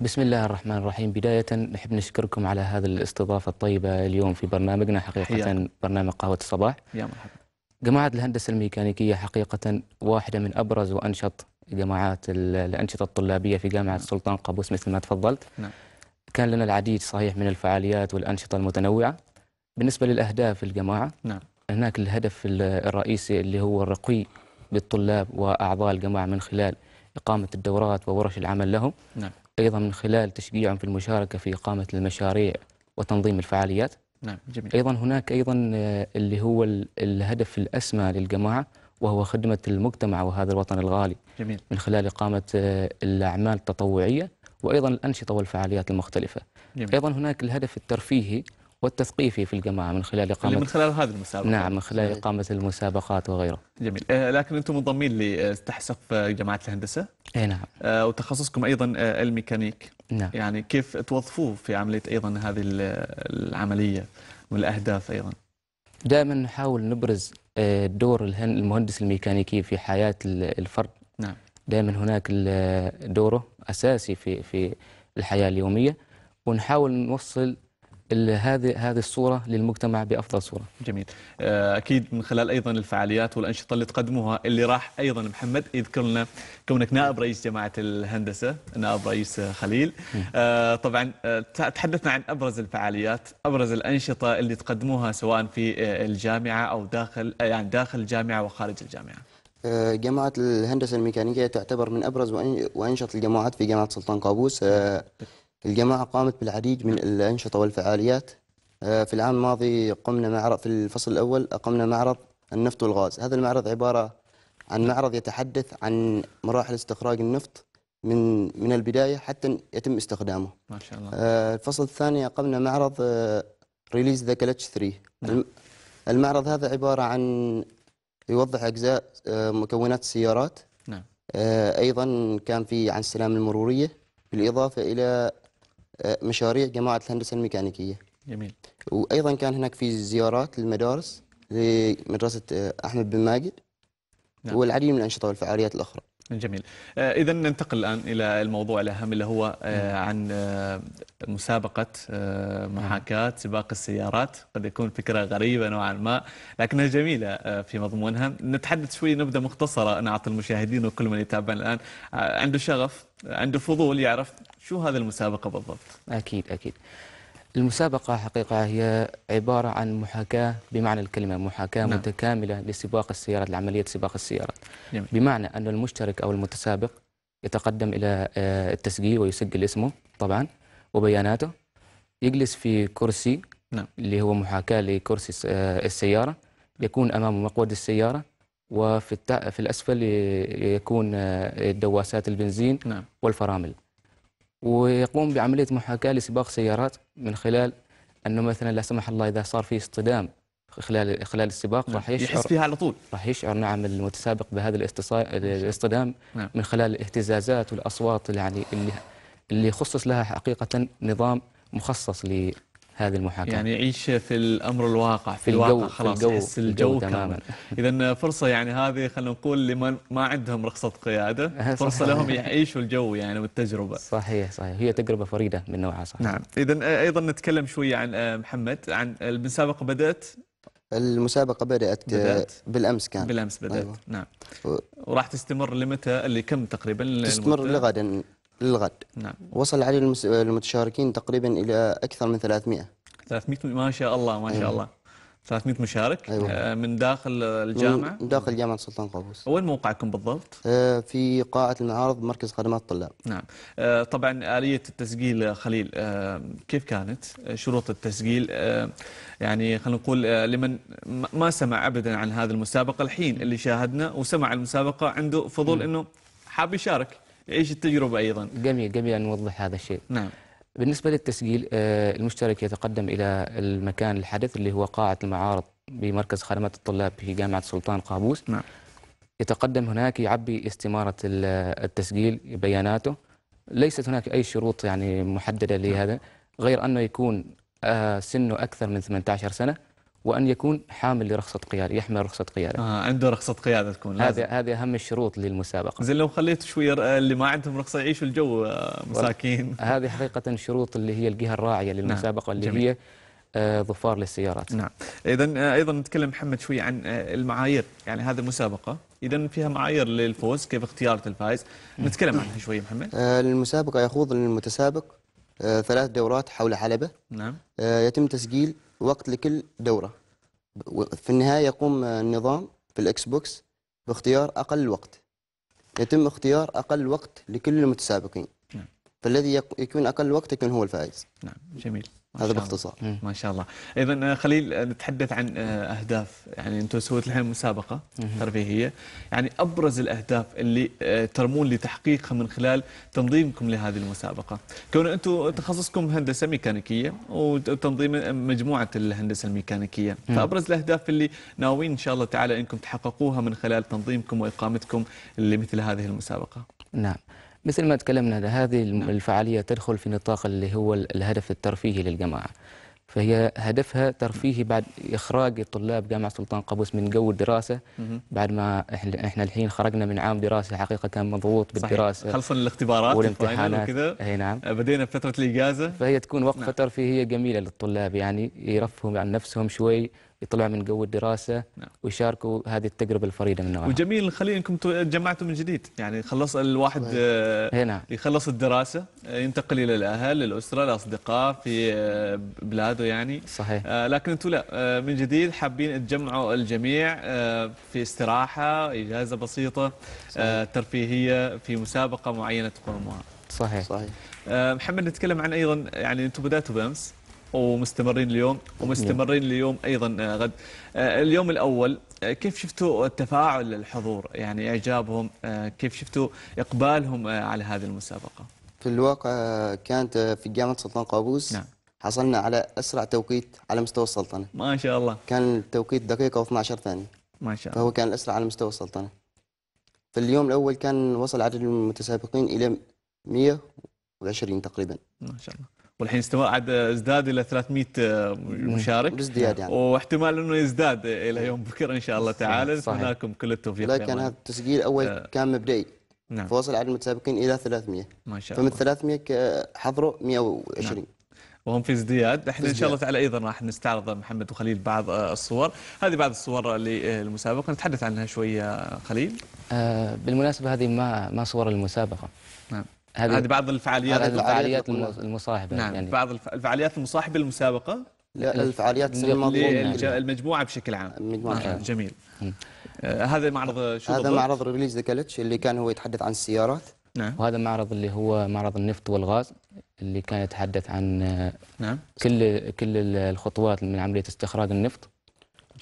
بسم الله الرحمن الرحيم بداية نحب نشكركم على هذه الاستضافة الطيبة اليوم في برنامجنا حقيقة حياتي. برنامج قهوة الصباح يا مرحبا جماعة الهندسة الميكانيكية حقيقة واحدة من أبرز وأنشط جماعات الأنشطة الطلابية في جامعة السلطان نعم. قابوس مثل ما تفضلت نعم. كان لنا العديد صحيح من الفعاليات والأنشطة المتنوعة بالنسبة للأهداف الجماعة نعم. هناك الهدف الرئيسي اللي هو الرقي بالطلاب وأعضاء الجماعة من خلال إقامة الدورات وورش العمل لهم نعم. أيضا من خلال تشجيعهم في المشاركة في إقامة المشاريع وتنظيم الفعاليات نعم جميل ايضا هناك ايضا آه، اللي هو الهدف الاسمى للجماعه وهو خدمه المجتمع وهذا الوطن الغالي جميل من خلال اقامه آه، الاعمال التطوعيه وايضا الانشطه والفعاليات المختلفه جميل. ايضا هناك الهدف الترفيهي والتثقيفي في الجماعة من خلال إقامة من خلال هذه المسابقة نعم من خلال إيه. إقامة المسابقات وغيره جميل آه لكن أنتم منضمين لتحسف جامعه الهندسة أي نعم آه وتخصصكم أيضا آه الميكانيك نعم يعني كيف توظفوه في عملية أيضا هذه العملية والأهداف أيضا دائما نحاول نبرز آه، دور المهندس الميكانيكي في حياة الفرد نعم دائما هناك دوره أساسي في في الحياة اليومية ونحاول نوصل هذه هذه الصوره للمجتمع بافضل صوره. جميل. آه، اكيد من خلال ايضا الفعاليات والانشطه اللي تقدموها اللي راح ايضا محمد يذكر لنا كونك نائب رئيس جماعه الهندسه، نائب رئيس خليل. آه، طبعا آه، تحدثنا عن ابرز الفعاليات، ابرز الانشطه اللي تقدموها سواء في الجامعه او داخل يعني داخل الجامعه وخارج الجامعه. جامعة الهندسة الميكانيكية تعتبر من أبرز وأنشط الجامعات في جامعة سلطان قابوس نعم. الجماعة قامت بالعديد من الأنشطة والفعاليات آه، في العام الماضي قمنا معرض في الفصل الأول أقمنا معرض النفط والغاز هذا المعرض عبارة عن معرض يتحدث عن مراحل استخراج النفط من من البداية حتى يتم استخدامه ما شاء الله آه، الفصل الثاني أقمنا معرض ريليز ذا كلتش 3 المعرض هذا عبارة عن يوضح أجزاء آه، مكونات السيارات نعم. أيضا كان في عن السلامة المرورية بالإضافة إلى مشاريع جماعه الهندسه الميكانيكيه. جميل. وايضا كان هناك في زيارات للمدارس لمدرسه آه، احمد بن ماجد نعم. والعديد من الانشطه والفعاليات الاخرى. جميل آه، اذا ننتقل الان الى الموضوع الاهم اللي هو آه، نعم. عن آه، مسابقه محاكاه نعم. سباق السيارات قد يكون فكره غريبه نوعا ما لكنها جميله في مضمونها نتحدث شوي نبدا مختصره نعطي المشاهدين وكل من يتابعنا الان عنده شغف عنده فضول يعرف شو هذه المسابقه بالضبط اكيد اكيد المسابقة حقيقة هي عبارة عن محاكاة بمعنى الكلمة محاكاة نعم. متكاملة لسباق السيارات لعملية سباق السيارات جميل. بمعنى أن المشترك أو المتسابق يتقدم إلى آه، التسجيل ويسجل اسمه طبعا وبياناته يجلس في كرسي نعم. اللي هو محاكاة لكرسي آه، السيارة يكون أمامه مقود السيارة وفي في الأسفل يكون آه، دواسات البنزين نعم. والفرامل ويقوم بعملية محاكاة لسباق سيارات من خلال أنه مثلا لا سمح الله إذا صار في اصطدام خلال خلال السباق نعم، راح يشعر يحس فيها على طول راح يشعر نعم المتسابق بهذا الاصطدام نعم. من خلال الاهتزازات والاصوات يعني اللي اللي خصص لها حقيقه نظام مخصص هذه المحاكاة يعني يعيش في الأمر الواقع في, في الواقع الجو خلاص الجو الجو, الجو تماما إذا فرصة يعني هذه خلينا نقول لمن ما عندهم رخصة قيادة فرصة لهم يعيشوا الجو يعني والتجربة صحيح صحيح هي تجربة فريدة من نوعها صحيح نعم إذا أيضا نتكلم شوية عن محمد عن المسابقة بدأت المسابقة بدأت, آه، بدأت بالأمس كان بالأمس بدأت أيوة. نعم وراح تستمر لمتى اللي كم تقريبا تستمر لغدا للغد نعم. وصل عدد المتشاركين تقريبا إلى أكثر من 300 300 ما شاء الله ما شاء أيوه. الله 300 مشارك أيوة. آه، من داخل الجامعة من داخل جامعة سلطان قابوس وين موقعكم بالضبط؟ آه، في قاعة المعارض مركز خدمات الطلاب نعم آه، طبعا آلية التسجيل خليل كيف كانت شروط التسجيل يعني خلينا نقول لمن ما سمع أبدا عن هذه المسابقة الحين اللي شاهدنا وسمع المسابقة عنده فضول أنه حاب يشارك ايش التجربه ايضا؟ جميل جميل ان نوضح هذا الشيء. نعم. بالنسبه للتسجيل آه، المشترك يتقدم الى المكان الحدث اللي هو قاعه المعارض بمركز خدمات الطلاب في جامعه سلطان قابوس. نعم. يتقدم هناك يعبي استماره التسجيل بياناته. ليست هناك اي شروط يعني محدده لهذا نعم. غير انه يكون آه، سنه اكثر من 18 سنه. وأن يكون حامل لرخصة قيادة يحمل رخصة قيادة آه عنده رخصة قيادة تكون هذه هذه أهم الشروط للمسابقة زين لو خليت شوية اللي ما عندهم رخصة يعيشوا الجو آه، مساكين هذه حقيقة شروط اللي هي الجهة الراعية نعم، للمسابقة نعم. اللي جميل. هي آه، ظفار للسيارات نعم اذا آه، ايضا نتكلم محمد شوي عن المعايير يعني هذه مسابقه اذا فيها معايير للفوز كيف اختيار الفائز نعم. نتكلم عنها شوي محمد المسابقه يخوض المتسابق ثلاث دورات حول حلبه نعم يتم تسجيل وقت لكل دوره في النهايه يقوم النظام في الاكس بوكس باختيار اقل وقت يتم اختيار اقل وقت لكل المتسابقين نعم. فالذي يكون اقل وقت يكون هو الفائز نعم جميل هذا باختصار ما شاء الله ايضا آه، خليل آه، نتحدث عن آه، اهداف يعني انتم سويت الحين مسابقه ترفيهيه يعني ابرز الاهداف اللي ترمون لتحقيقها من خلال تنظيمكم لهذه المسابقه كون انتم تخصصكم هندسه ميكانيكيه وتنظيم مجموعه الهندسه الميكانيكيه فابرز الاهداف اللي ناويين ان شاء الله تعالى انكم تحققوها من خلال تنظيمكم واقامتكم لمثل هذه المسابقه نعم مثل ما تكلمنا هذه نعم. الفعالية تدخل في نطاق اللي هو الهدف الترفيهي للجماعة فهي هدفها ترفيهي نعم. بعد إخراج طلاب جامعة سلطان قابوس من جو الدراسة بعد ما إحنا الحين خرجنا من عام دراسة حقيقة كان مضغوط بالدراسة صحيح. خلصنا الاختبارات والامتحانات وكذا أي نعم آه، بدينا بفترة الإجازة فهي تكون وقفة نعم. ترفيهية جميلة للطلاب يعني يرفهم عن نفسهم شوي يطلعوا من جو الدراسه نعم. ويشاركوا هذه التجربه الفريده من نوعها وجميل الخليل انكم تجمعتوا من جديد يعني خلص الواحد طيب. آه، هنا يخلص الدراسه آه، ينتقل الى الاهل للأسرة الاصدقاء في آه، بلاده يعني صحيح لكن انتم لا من جديد حابين تجمعوا الجميع في استراحه اجازه بسيطه صحيح. ترفيهيه في مسابقه معينه تقوموها صحيح صحيح محمد نتكلم عن ايضا يعني انتم بداتوا بامس ومستمرين اليوم ومستمرين اليوم ايضا آه، غد آه، اليوم الاول آه، كيف شفتوا تفاعل الحضور يعني اعجابهم كيف شفتوا اقبالهم على هذه المسابقه في الواقع كانت في جامعه سلطان قابوس نعم. حصلنا على اسرع توقيت على مستوى السلطنه ما شاء الله كان التوقيت دقيقه و12 ثانيه ما شاء الله فهو كان الاسرع على مستوى السلطنه في اليوم الاول كان وصل عدد المتسابقين الى 120 تقريبا ما شاء الله والحين استوى عاد ازداد الى 300 آه، مشارك بازدياد يعني واحتمال انه يزداد الى يوم بكره ان شاء الله تعالى نتمنى لكم كل التوفيق لكن هذا التسجيل اول آه كان مبدئي نعم فوصل عدد المتسابقين الى 300 ما شاء الله فمن 300 حضروا 120 نعم. وهم في ازدياد احنا ان شاء الله تعالى ايضا راح نستعرض محمد وخليل بعض آه، الصور هذه بعض الصور للمسابقه نتحدث عنها شويه آه، خليل آه بالمناسبه هذه ما ما صور المسابقه نعم هذه هذه بعض الفعاليات هذه الفعاليات المصاحبه نعم يعني بعض الفعاليات المصاحبه للمسابقه الفعاليات الفعاليات يعني. المجموعه بشكل عام المجموعه نعم، بشكل آه. عام جميل آه هذا معرض شو هذا معرض ريليز ذا كلتش اللي كان هو يتحدث عن السيارات نعم وهذا معرض اللي هو معرض النفط والغاز اللي كان يتحدث عن نعم كل كل الخطوات من عمليه استخراج النفط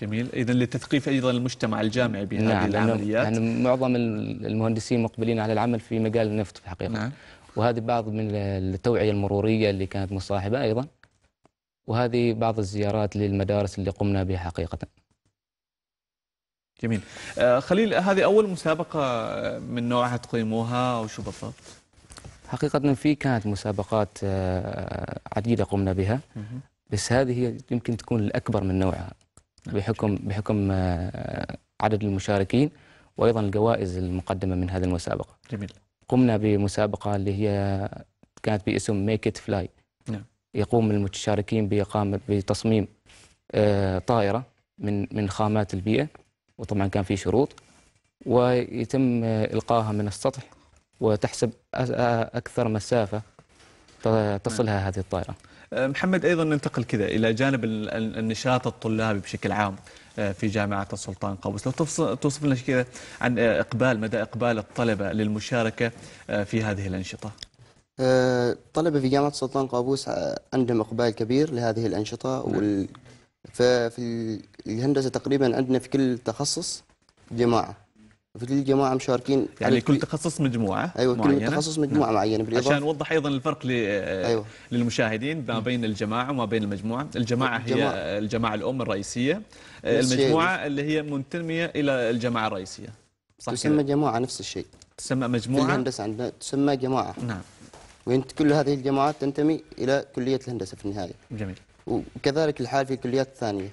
جميل اذا لتثقيف ايضا المجتمع الجامعي بهذه نعم العمليات يعني معظم المهندسين مقبلين على العمل في مجال النفط في الحقيقه نعم. وهذه بعض من التوعيه المروريه اللي كانت مصاحبه ايضا وهذه بعض الزيارات للمدارس اللي قمنا بها حقيقه جميل آه، خليل هذه اول مسابقه آه، من نوعها تقيموها وشو بالضبط حقيقه في كانت مسابقات آه، عديده قمنا بها بس هذه يمكن تكون الاكبر من نوعها بحكم بحكم آه، عدد المشاركين وايضا الجوائز المقدمه من هذه المسابقه. جميل. قمنا بمسابقه اللي هي كانت باسم ميك ات فلاي. نعم. يقوم المتشاركين باقامه بتصميم آه، طائره من من خامات البيئه وطبعا كان في شروط ويتم آه، القاها من السطح وتحسب اكثر مسافه تصلها هذه الطائره. آه، محمد أيضا ننتقل كذا إلى جانب النشاط الطلابي بشكل عام آه، في جامعة السلطان قابوس لو توصف لنا كذا عن آه، إقبال مدى إقبال الطلبة للمشاركة في هذه الأنشطة الطلبة في جامعة السلطان قابوس عندهم إقبال كبير لهذه الأنشطة نعم. وال... ففي الهندسة تقريبا عندنا في كل تخصص جماعة في دي الجماعه مشاركين يعني كل تخصص مجموعه ايوه معينة. كل تخصص نعم. مجموعه نعم. معينه بالاضافه عشان نوضح ايضا الفرق أيوة. للمشاهدين ما بين الجماعه وما بين المجموعه، الجماعه هي الجماعه الام الرئيسيه المجموعه اللي هي منتميه الى الجماعه الرئيسيه صح تسمى كده؟ جماعه نفس الشيء تسمى مجموعه في الهندسه عندنا تسمى جماعه نعم وانت كل هذه الجماعات تنتمي الى كليه الهندسه في النهايه جميل وكذلك الحال في الكليات الثانيه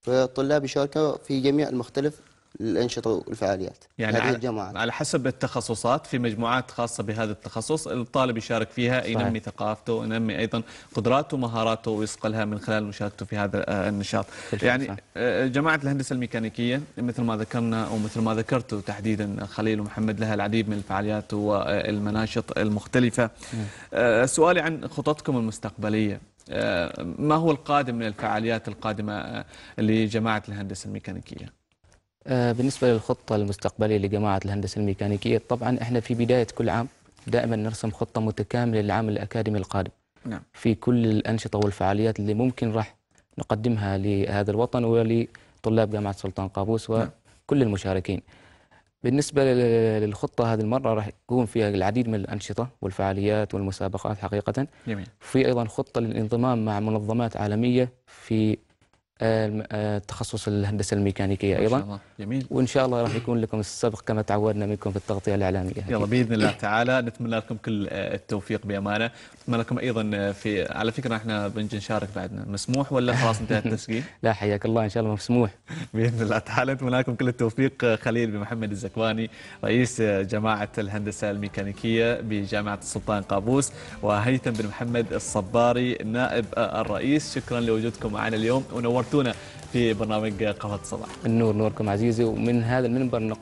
فالطلاب يشاركوا في جميع المختلف الأنشطة والفعاليات يعني هذه الجماعات على حسب التخصصات في مجموعات خاصه بهذا التخصص الطالب يشارك فيها صحيح. ينمي ثقافته ينمي ايضا قدراته ومهاراته ويصقلها من خلال مشاركته في هذا النشاط يعني صح. آه، جماعه الهندسه الميكانيكيه مثل ما ذكرنا ومثل ما ذكرتوا تحديدا خليل ومحمد لها العديد من الفعاليات والمناشط المختلفه نعم. آه، سؤالي عن خططكم المستقبليه آه، ما هو القادم من الفعاليات القادمه لجماعه الهندسه الميكانيكيه آه، بالنسبة للخطة المستقبلية لجماعة الهندسة الميكانيكية طبعا احنا في بداية كل عام دائما نرسم خطة متكاملة للعام الأكاديمي القادم نعم. في كل الأنشطة والفعاليات اللي ممكن راح نقدمها لهذا الوطن ولطلاب جامعة سلطان قابوس نعم. وكل المشاركين بالنسبة للخطة هذه المرة راح يكون فيها العديد من الأنشطة والفعاليات والمسابقات حقيقة جميل. في أيضا خطة للانضمام مع منظمات عالمية في آه، تخصص الهندسه الميكانيكيه ايضا شاء الله. جميل وان شاء الله راح يكون لكم السبق كما تعودنا منكم في التغطيه الاعلاميه يلا باذن الله تعالى نتمنى لكم كل آه، التوفيق بامانه نتمنى لكم ايضا آه، في على فكره احنا بنجي نشارك بعدنا مسموح ولا خلاص انتهى التسجيل لا حياك الله ان شاء الله مسموح باذن الله تعالى نتمنى لكم كل التوفيق خليل بن محمد الزكواني رئيس جماعه الهندسه الميكانيكيه بجامعه السلطان قابوس وهيثم بن محمد الصباري نائب الرئيس شكرا لوجودكم معنا اليوم ونورت نورتونا في برنامج قهوة الصباح النور نوركم عزيزي ومن هذا المنبر نق...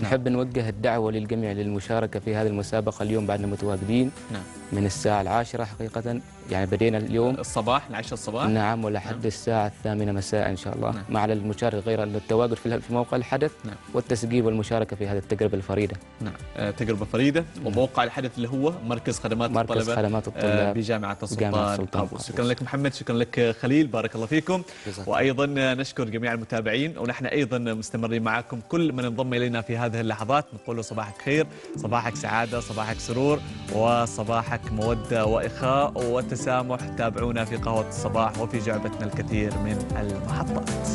نحب نوجه الدعوة للجميع للمشاركة في هذه المسابقة اليوم بعدنا متواجدين نعم من الساعة العاشرة حقيقة يعني بدينا اليوم الصباح العشرة الصباح نعم ولحد نعم. الساعة الثامنة مساء إن شاء الله نعم. مع المشارك غير التواجد في موقع الحدث نعم. والتسجيل والمشاركة في هذه التجربة الفريدة نعم آه، تجربة فريدة نعم. وموقع الحدث اللي هو مركز خدمات مركز الطلبة خدمات آه، الطلاب آه بجامعة السلطان, جامعة السلطان قابوس شكرا لك محمد شكرا لك خليل بارك الله فيكم بزاك. وأيضا نشكر جميع المتابعين ونحن أيضا مستمرين معكم كل من انضم إلينا في هذه اللحظات نقول له صباحك خير صباحك سعادة صباحك سرور وصباحك ضحك مودة وإخاء وتسامح تابعونا في قهوة الصباح وفي جعبتنا الكثير من المحطات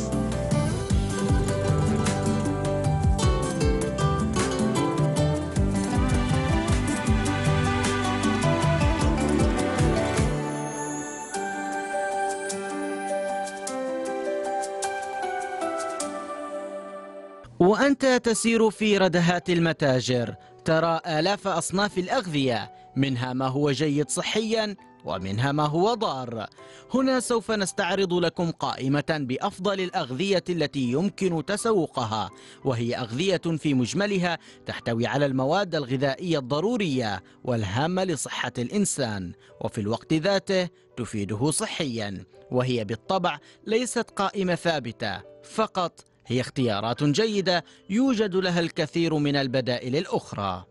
وأنت تسير في ردهات المتاجر ترى آلاف أصناف الأغذية منها ما هو جيد صحيا ومنها ما هو ضار هنا سوف نستعرض لكم قائمة بأفضل الأغذية التي يمكن تسوقها وهي أغذية في مجملها تحتوي على المواد الغذائية الضرورية والهامة لصحة الإنسان وفي الوقت ذاته تفيده صحيا وهي بالطبع ليست قائمة ثابتة فقط هي اختيارات جيدة يوجد لها الكثير من البدائل الأخرى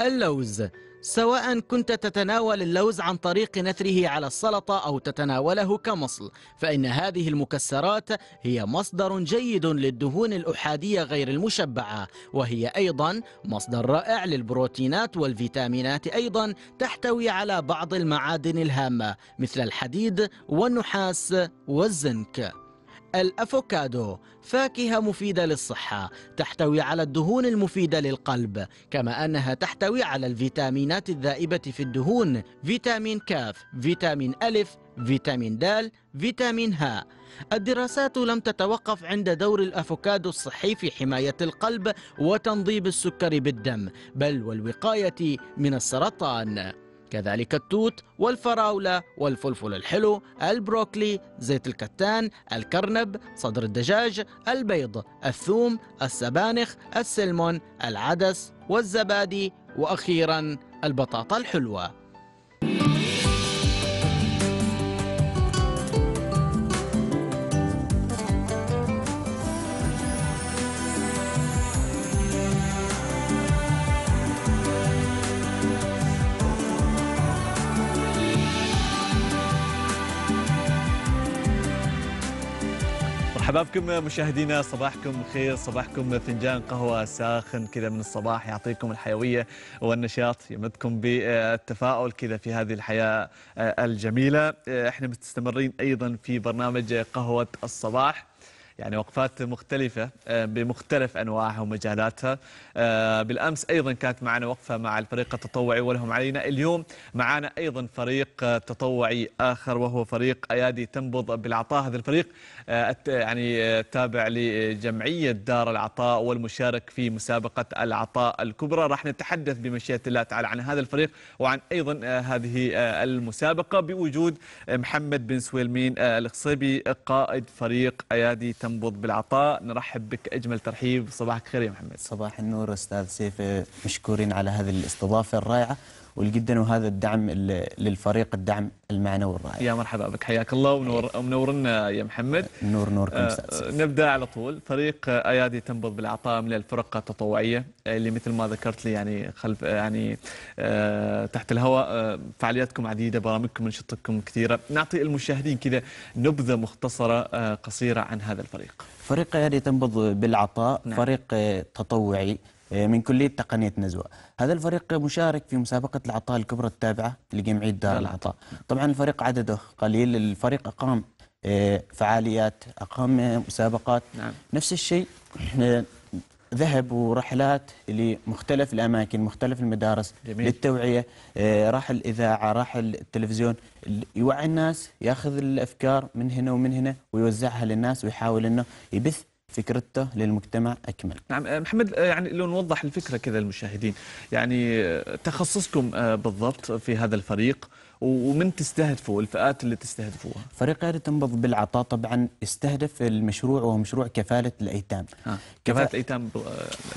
اللوز سواء كنت تتناول اللوز عن طريق نثره على السلطة أو تتناوله كمصل فإن هذه المكسرات هي مصدر جيد للدهون الأحادية غير المشبعة وهي أيضا مصدر رائع للبروتينات والفيتامينات أيضا تحتوي على بعض المعادن الهامة مثل الحديد والنحاس والزنك الافوكادو فاكهه مفيده للصحه تحتوي على الدهون المفيده للقلب كما انها تحتوي على الفيتامينات الذائبه في الدهون فيتامين كاف فيتامين الف فيتامين د فيتامين ه الدراسات لم تتوقف عند دور الافوكادو الصحي في حمايه القلب وتنظيم السكر بالدم بل والوقايه من السرطان كذلك التوت والفراولة والفلفل الحلو البروكلي زيت الكتان الكرنب صدر الدجاج البيض الثوم السبانخ السلمون العدس والزبادي وأخيرا البطاطا الحلوة بكم مشاهدينا صباحكم خير صباحكم فنجان قهوة ساخن كذا من الصباح يعطيكم الحيوية والنشاط يمدكم بالتفاؤل كذا في هذه الحياة الجميلة احنا مستمرين أيضا في برنامج قهوة الصباح يعني وقفات مختلفة بمختلف أنواعها ومجالاتها بالأمس أيضا كانت معنا وقفة مع الفريق التطوعي ولهم علينا اليوم معنا أيضا فريق تطوعي آخر وهو فريق أيادي تنبض بالعطاء هذا الفريق آه، يعني التابع آه، لجمعية دار العطاء والمشارك في مسابقة العطاء الكبرى راح نتحدث بمشيئة الله تعالى عن هذا الفريق وعن أيضا آه، هذه المسابقة بوجود محمد بن سويلمين الخصيبي قائد فريق أيادي تنبض بالعطاء نرحب بك أجمل ترحيب صباحك خير يا محمد صباح النور أستاذ سيف مشكورين على هذه الاستضافة الرائعة والجدا وهذا الدعم للفريق الدعم المعنوي الرائع يا مرحبا بك حياك الله ونور ومنورنا إيه. يا محمد نور نوركم آه نبدا على طول فريق ايادي تنبض بالعطاء من الفرق التطوعيه آه، اللي مثل ما ذكرت لي يعني خلف آه، يعني آه تحت الهواء آه فعالياتكم عديده برامجكم انشطتكم كثيره نعطي المشاهدين كذا نبذه مختصره آه قصيره عن هذا الفريق فريق ايادي تنبض بالعطاء نعم. فريق تطوعي إيه، من كلية تقنية نزوة هذا الفريق مشارك في مسابقة العطاء الكبرى التابعة لجمعية دار العطاء طبعا الفريق عدده قليل الفريق أقام إيه، فعاليات أقام مسابقات نعم. نفس الشيء ذهب ورحلات لمختلف الأماكن مختلف المدارس جميل. للتوعية إيه، راح الإذاعة راح التلفزيون يوعي الناس يأخذ الأفكار من هنا ومن هنا ويوزعها للناس ويحاول أنه يبث فكرته للمجتمع أكمل نعم آه، محمد آه، يعني لو نوضح الفكرة كذا للمشاهدين يعني آه، تخصصكم بالضبط في هذا الفريق ومن تستهدفوا الفئات اللي تستهدفوها فريق قيادة تنبض بالعطاء طبعا استهدف المشروع وهو مشروع كفالة الأيتام آه. كفالة الأيتام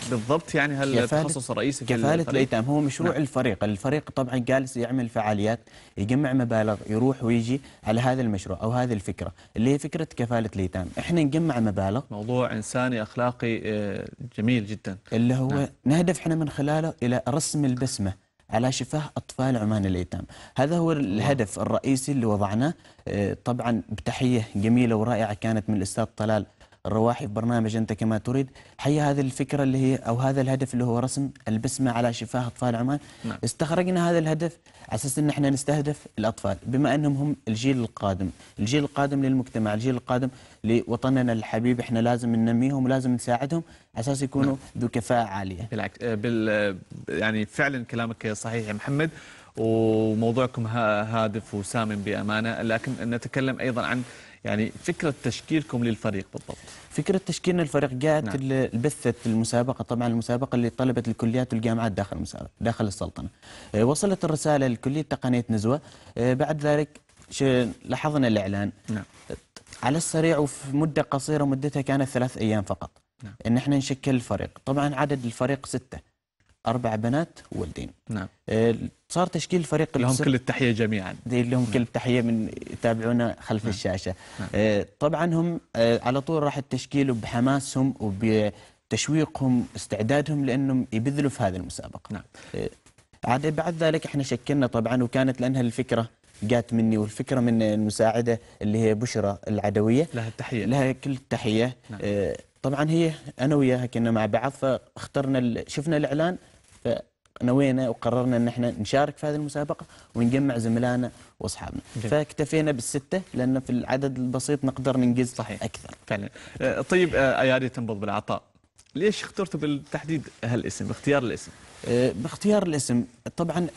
بالضبط يعني هل كفالة... تخصص رئيسي في كفالة الفريق؟ الأيتام هو مشروع نعم. الفريق الفريق طبعا جالس يعمل فعاليات يجمع مبالغ يروح ويجي على هذا المشروع أو هذه الفكرة اللي هي فكرة كفالة الأيتام احنا نجمع مبالغ موضوع إنساني أخلاقي آه، جميل جدا اللي هو نعم. نهدف احنا من خلاله إلى رسم البسمة على شفاه أطفال عمان الأيتام هذا هو نعم. الهدف الرئيسي اللي وضعناه آه، طبعا بتحية جميلة ورائعة كانت من الأستاذ طلال الرواحي في برنامج أنت كما تريد حي هذه الفكرة اللي هي أو هذا الهدف اللي هو رسم البسمة على شفاه أطفال عمان نعم. استخرجنا هذا الهدف على أساس أن احنا نستهدف الأطفال بما أنهم هم الجيل القادم الجيل القادم للمجتمع الجيل القادم لوطننا الحبيب احنا لازم ننميهم ولازم نساعدهم على اساس يكونوا نعم. ذو كفاءه عاليه بالعكس آه، بال آه، يعني فعلا كلامك صحيح يا محمد وموضوعكم هادف وسام بامانه لكن نتكلم ايضا عن يعني فكره تشكيلكم للفريق بالضبط فكره تشكيلنا الفريق جاءت نعم. البثة المسابقه طبعا المسابقه اللي طلبت الكليات والجامعات داخل المسابقه داخل السلطنه آه، وصلت الرساله لكليه تقنيه نزوه آه، بعد ذلك لاحظنا الاعلان نعم. على السريع وفي مده قصيره مدتها كانت ثلاث ايام فقط نعم. ان احنا نشكل الفريق طبعا عدد الفريق سته اربع بنات وولدين نعم آه، صار تشكيل فريق لهم كل التحيه جميعا لهم كل نعم. التحيه من يتابعونا خلف نعم. الشاشه نعم. آه، طبعا هم آه، على طول راح التشكيل بحماسهم وبتشويقهم استعدادهم لانهم يبذلوا في هذه المسابقه نعم عاد بعد ذلك احنا شكلنا طبعا وكانت لانها الفكره جات مني والفكره من المساعده اللي هي بشرى العدويه لها التحيه لها كل التحيه نعم. طبعا هي انا وياها كنا مع بعض فاخترنا شفنا الاعلان فنوينا وقررنا ان احنا نشارك في هذه المسابقه ونجمع زملائنا واصحابنا فاكتفينا بالسته لان في العدد البسيط نقدر ننجز صحيح اكثر فعلا أه، طيب ايادي أه، تنبض بالعطاء ليش اخترتوا بالتحديد هالاسم اختيار الاسم أه، باختيار الاسم طبعا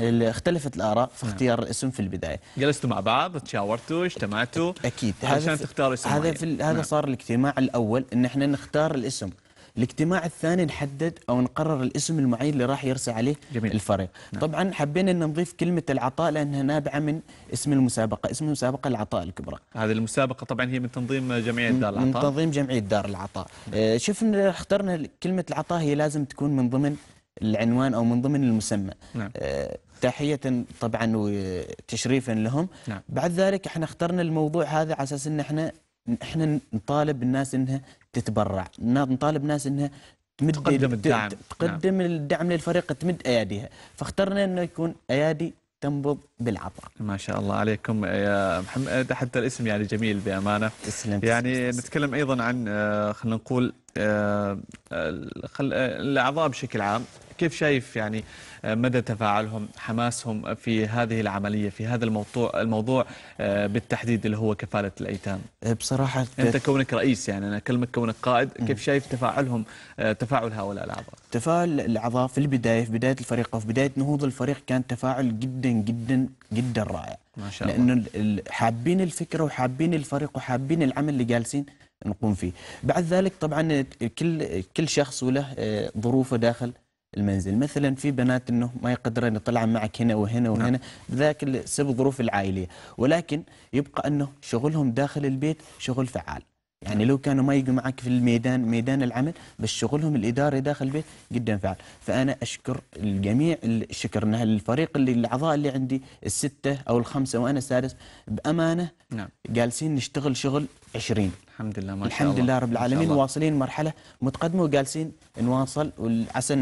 اختلفت الاراء في نعم. اختيار الاسم في البدايه جلستوا مع بعض تشاورتوا اجتمعتوا اكيد عشان تختاروا اسم هذا في هذا نعم. صار الاجتماع الاول ان احنا نختار الاسم الاجتماع الثاني نحدد او نقرر الاسم المعين اللي راح يرسى عليه جميل. الفريق نعم. طبعا حبينا ان نضيف كلمه العطاء لانها نابعه من اسم المسابقه اسم المسابقه العطاء الكبرى هذه المسابقه طبعا هي من تنظيم جمعيه دار العطاء من تنظيم جمعيه دار العطاء نعم. آه، شفنا اخترنا كلمه العطاء هي لازم تكون من ضمن العنوان او من ضمن المسمى نعم. آه، تحية طبعا وتشريفا لهم نعم. بعد ذلك احنا اخترنا الموضوع هذا على اساس ان احنا احنا نطالب الناس انها تتبرع نطالب الناس انها تمد تقدم الدعم تقدم نعم. الدعم للفريق تمد اياديها فاخترنا انه يكون ايادي تنبض بالعطاء ما شاء الله عليكم يا محمد حتى الاسم يعني جميل بامانه تسلم يعني تسلم نتكلم ايضا عن آه، خلينا نقول آه، آه، آه، الأعضاء بشكل عام كيف شايف يعني مدى تفاعلهم حماسهم في هذه العملية في هذا الموضوع الموضوع بالتحديد اللي هو كفالة الأيتام إيه، بصراحة أنت كونك رئيس يعني أنا أكلمك كونك قائد كيف شايف تفاعلهم تفاعل هؤلاء الأعضاء تفاعل الأعضاء في البداية في بداية الفريق أو في بداية نهوض الفريق كان تفاعل جدا جدا جدا رائع ما شاء الله لأنه حابين الفكرة وحابين الفريق وحابين العمل اللي جالسين نقوم فيه بعد ذلك طبعا كل كل شخص وله آه، ظروفه داخل المنزل مثلا في بنات انه ما يقدرن يطلعن معك هنا وهنا نعم. وهنا نعم. ذاك بسبب ظروف العائليه ولكن يبقى انه شغلهم داخل البيت شغل فعال يعني لو كانوا ما يجوا معك في الميدان ميدان العمل بس شغلهم الاداري داخل البيت جدا فعال فانا اشكر الجميع الشكر شكرنا الفريق اللي الاعضاء اللي عندي السته او الخمسه وانا سادس بامانه نعم. جالسين نشتغل شغل 20 الحمد لله ما شاء الحمد الله. لله رب العالمين واصلين مرحله متقدمه وجالسين نواصل وعسى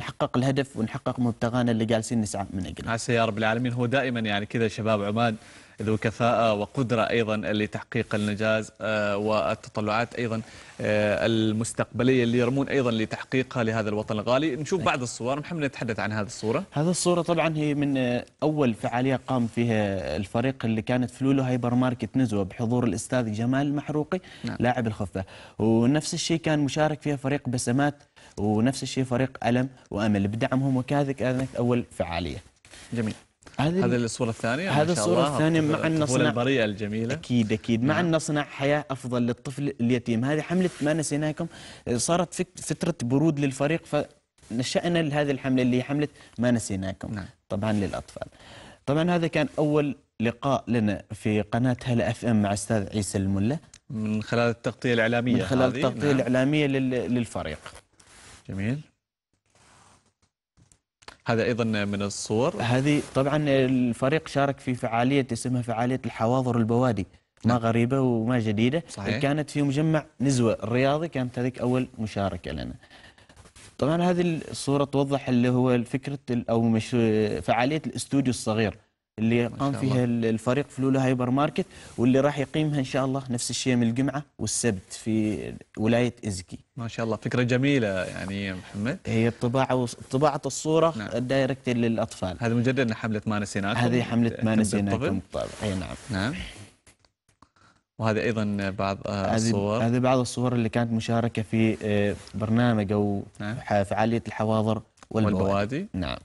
نحقق الهدف ونحقق مبتغانا اللي جالسين نسعى من اجله. عسى يا رب العالمين هو دائما يعني كذا شباب عمان ذو كفاءة وقدرة أيضا لتحقيق النجاز آه، والتطلعات أيضا آه، المستقبلية اللي يرمون أيضا لتحقيقها لهذا الوطن الغالي نشوف بعض الصور محمد نتحدث عن هذه الصورة هذه الصورة طبعا هي من آه، أول فعالية قام فيها الفريق اللي كانت في لولو هايبر ماركت نزوة بحضور الأستاذ جمال المحروقي نعم. لاعب الخفة ونفس الشيء كان مشارك فيها فريق بسمات ونفس الشيء فريق ألم وأمل بدعمهم وكذلك أول فعالية جميل هذه هذه الصورة الثانية هذه الصورة الثانية مع أن نصنع البريئة الجميلة أكيد أكيد مع نعم. أن نصنع حياة أفضل للطفل اليتيم هذه حملة ما نسيناكم صارت فترة برود للفريق فنشأنا لهذه الحملة اللي هي حملة ما نسيناكم نعم. طبعا للأطفال طبعا هذا كان أول لقاء لنا في قناة هلا اف ام مع أستاذ عيسى الملا من خلال التغطية الإعلامية من خلال التغطية نعم. الإعلامية للفريق جميل هذا أيضا من الصور هذه طبعا الفريق شارك في فعالية اسمها فعالية الحواضر البوادي ما نعم. غريبة وما جديدة صحيح. كانت في مجمع نزوة الرياضي كانت هذيك أول مشاركة لنا طبعا هذه الصورة توضح اللي هو فكرة أو مش فعالية الاستوديو الصغير اللي قام فيها الفريق فلولا هايبر ماركت واللي راح يقيمها ان شاء الله نفس الشيء من الجمعه والسبت في ولايه ازكي. ما شاء الله فكره جميله يعني محمد. هي الطباعه طباعه الصوره نعم. الدايركت للاطفال. هذا مجرد حمله ما نسيناكم. هذه حمله ما نسيناكم بالطبع. اي نعم. نعم. وهذه ايضا بعض الصور هذه بعض الصور اللي كانت مشاركه في آه، برنامج او نعم. فعاليه الحواضر والبوادي. والبوادي. نعم.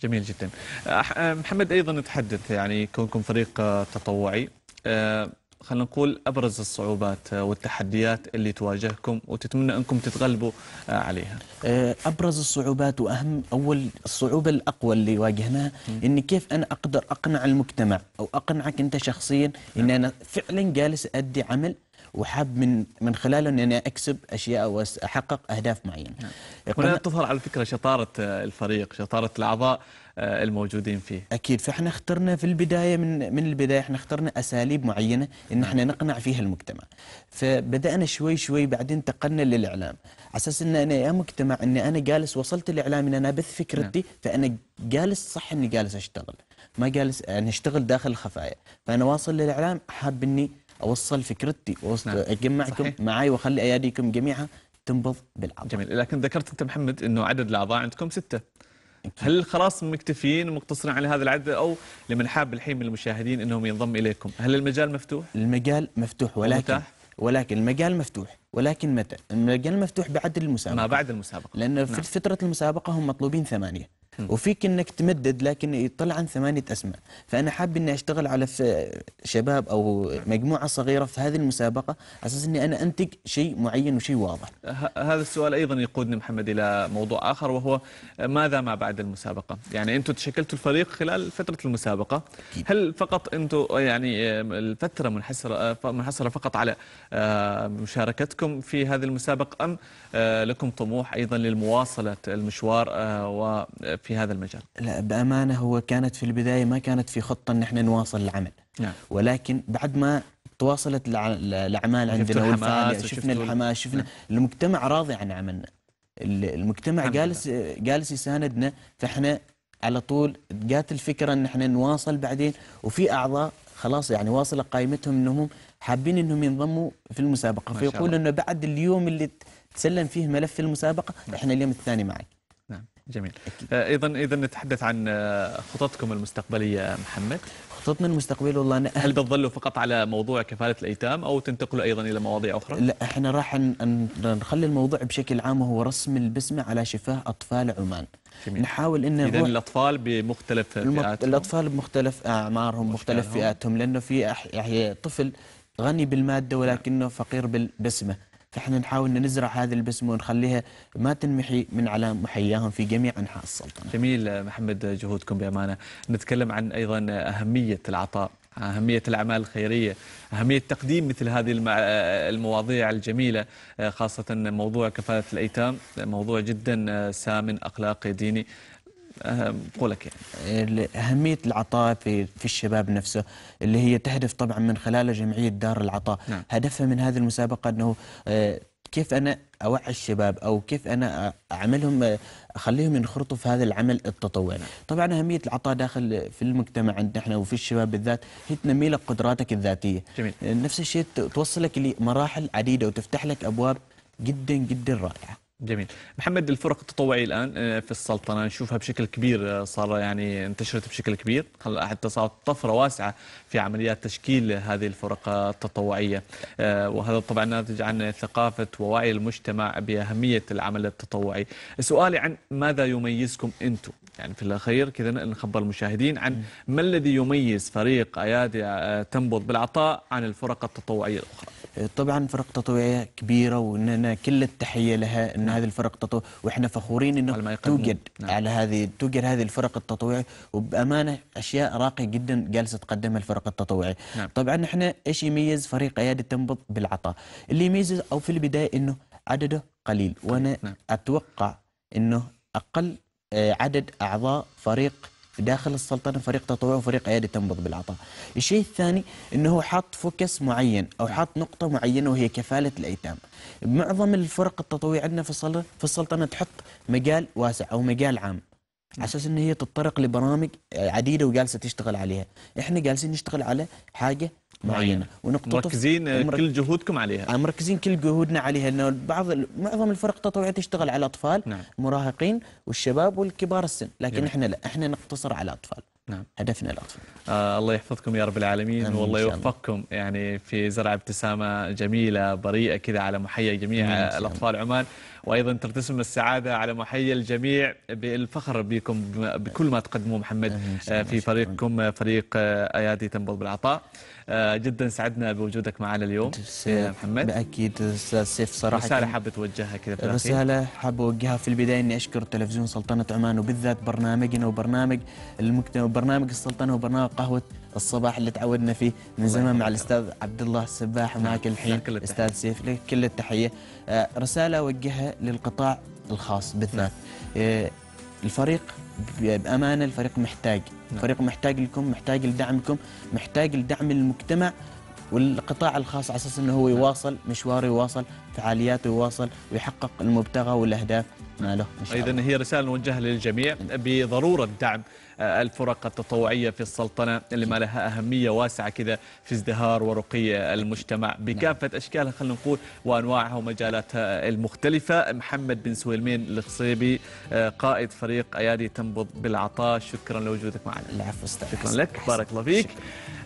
جميل جدا آه، محمد ايضا تحدث يعني كونكم فريق آه، تطوعي آه، خلينا نقول ابرز الصعوبات والتحديات اللي تواجهكم وتتمنى انكم تتغلبوا عليها. ابرز الصعوبات واهم اول الصعوبه الاقوى اللي واجهناها ان كيف انا اقدر اقنع المجتمع او اقنعك انت شخصيا ان نعم. انا فعلا جالس ادي عمل وحاب من من خلاله اني انا اكسب اشياء واحقق اهداف معينه. هنا نعم. تظهر على فكره شطاره آه، الفريق، شطاره الاعضاء آه، الموجودين فيه. اكيد فاحنا اخترنا في البدايه من من البدايه احنا اخترنا اساليب معينه ان احنا نعم. نقنع فيها المجتمع. فبدانا شوي شوي بعدين انتقلنا للاعلام، على اساس ان انا يا مجتمع اني انا جالس وصلت الاعلام ان انا ابث فكرتي نعم. فانا جالس صح اني جالس اشتغل. ما جالس يعني اشتغل داخل الخفايا، فانا واصل للاعلام حاب اني اوصل فكرتي واوصل نعم. اجمعكم معي واخلي اياديكم جميعا تنبض بالاعضاء جميل لكن ذكرت انت محمد انه عدد الاعضاء عندكم سته هل خلاص مكتفين مقتصرين على هذا العدد او لمن حاب الحين من المشاهدين انهم ينضم اليكم هل المجال مفتوح المجال مفتوح ولكن ومتاح؟ ولكن المجال مفتوح ولكن متى المجال مفتوح بعد المسابقه ما بعد المسابقه لانه نعم. في فتره المسابقه هم مطلوبين ثمانيه وفيك انك تمدد لكن يطلع عن ثمانيه اسماء فانا حاب اني اشتغل على شباب او مجموعه صغيره في هذه المسابقه على اساس اني انا انتج شيء معين وشيء واضح هذا السؤال ايضا يقودني محمد الى موضوع اخر وهو ماذا ما بعد المسابقه يعني انتم تشكلتوا الفريق خلال فتره المسابقه هل فقط انتم يعني الفتره منحصره منحصره فقط على مشاركتكم في هذه المسابقه ام آه، لكم طموح أيضا للمواصلة المشوار آه، وفي هذا المجال لا بأمانة هو كانت في البداية ما كانت في خطة أن احنا نواصل العمل نعم. ولكن بعد ما تواصلت الأعمال عندنا والفعالية شفنا الحماس شفنا نعم. المجتمع راضي عن عملنا المجتمع جالس جالس يساندنا فاحنا على طول جات الفكره ان احنا نواصل بعدين وفي اعضاء خلاص يعني واصله قائمتهم انهم حابين انهم ينضموا في المسابقه فيقول انه بعد اليوم اللي تسلم فيه ملف المسابقة نعم. احنا اليوم الثاني معك نعم جميل ايضا آه، اذا نتحدث عن آه، خططكم المستقبليه محمد خططنا المستقبليه والله أنا هل بتظلوا فقط على موضوع كفاله الايتام او تنتقلوا ايضا الى مواضيع اخرى؟ لا احنا راح نخلي الموضوع بشكل عام وهو رسم البسمه على شفاه اطفال عمان. جميل. نحاول ان اذا الاطفال بمختلف فئاتهم الاطفال بمختلف اعمارهم مختلف فئاتهم لانه في أح... يعني طفل غني بالماده نعم. ولكنه فقير بالبسمه. احنا نحاول نزرع هذه البسمة ونخليها ما تنمحي من على محياهم في جميع أنحاء السلطنة جميل محمد جهودكم بأمانة نتكلم عن أيضا أهمية العطاء أهمية الأعمال الخيرية أهمية تقديم مثل هذه المواضيع الجميلة خاصة موضوع كفالة الأيتام موضوع جدا سامن أخلاقي ديني قولك يعني أهمية العطاء في في الشباب نفسه اللي هي تهدف طبعا من خلال جمعية دار العطاء نعم. هدفها من هذه المسابقة أنه آه، كيف أنا أوعي الشباب أو كيف أنا أعملهم آه، أخليهم ينخرطوا في هذا العمل التطوعي نعم. طبعا أهمية العطاء داخل في المجتمع عندنا احنا وفي الشباب بالذات هي تنمي لك قدراتك الذاتية جميل. نفس الشيء توصلك لمراحل عديدة وتفتح لك أبواب جدا جدا رائعة جميل محمد الفرق التطوعية الآن آه، في السلطنة نشوفها بشكل كبير آه، صار يعني انتشرت بشكل كبير حتى صارت طفرة واسعة في عمليات تشكيل هذه الفرق التطوعية آه، وهذا طبعا ناتج عن ثقافة ووعي المجتمع بأهمية العمل التطوعي سؤالي عن ماذا يميزكم أنتم يعني في الأخير كذا نخبر المشاهدين عن ما الذي يميز فريق أيادي تنبض بالعطاء عن الفرق التطوعية الأخرى طبعا فرق تطوعيه كبيره واننا كل التحيه لها ان نعم. هذه الفرق تطوع واحنا فخورين انه توجد نعم. على هذه توجد هذه الفرق التطوعيه وبامانه اشياء راقيه جدا جالسه تقدمها الفرق التطوعيه نعم. طبعا احنا ايش يميز فريق ايادي تنبض بالعطاء اللي يميزه او في البدايه انه عدده قليل وانا نعم. اتوقع انه اقل آه، عدد اعضاء فريق داخل السلطنه فريق تطوع وفريق ايادي تنبض بالعطاء. الشيء الثاني انه هو حاط فوكس معين او حاط نقطه معينه وهي كفاله الايتام. معظم الفرق التطوعيه عندنا في السلطنه في السلطنه تحط مجال واسع او مجال عام. على اساس ان هي تتطرق لبرامج عديده وجالسه تشتغل عليها، احنا جالسين نشتغل على حاجه معينه ونقطه مركزين كل جهودكم عليها آه، مركزين كل جهودنا عليها لانه بعض معظم الفرق التطوعيه تشتغل على أطفال نعم. المراهقين والشباب والكبار السن لكن جميل. احنا لا احنا نقتصر على أطفال نعم. هدفنا الاطفال آه الله يحفظكم يا رب العالمين آمين والله يوفقكم يعني في زرع ابتسامه جميله بريئه كذا على محيا جميع الاطفال عمان وايضا ترتسم السعاده على محيا الجميع بالفخر بكم بكل ما تقدموه محمد آمين. آه، في فريقكم فريق آه، ايادي تنبض بالعطاء آه، جدا سعدنا بوجودك معنا اليوم محمد اكيد استاذ سيف صراحه رساله حابه توجهها كذا رساله حابه اوجهها في البدايه اني اشكر تلفزيون سلطنه عمان وبالذات برنامجنا وبرنامج المجتمع وبرنامج السلطنه وبرنامج قهوه الصباح اللي تعودنا فيه من زمان مع الاستاذ عبد الله السباح ومعك نعم. الحين استاذ سيف لك كل التحيه آه، رساله اوجهها للقطاع الخاص بالذات نعم. آه، الفريق بامانه الفريق محتاج نعم. الفريق محتاج لكم محتاج لدعمكم محتاج لدعم المجتمع والقطاع الخاص على اساس انه هو نعم. يواصل مشواره يواصل فعالياته يواصل ويحقق المبتغى والاهداف ماله اذا هي رساله نوجهها للجميع نعم. بضروره دعم آه، الفرق التطوعية في السلطنة اللي ما لها أهمية واسعة كذا في ازدهار ورقي المجتمع نعم. بكافة أشكالها خلينا نقول وأنواعها ومجالاتها المختلفة محمد بن سويلمين الخصيبي آه، قائد فريق أيادي تنبض بالعطاء شكرا لوجودك معنا العفو شكرا لك بارك الله فيك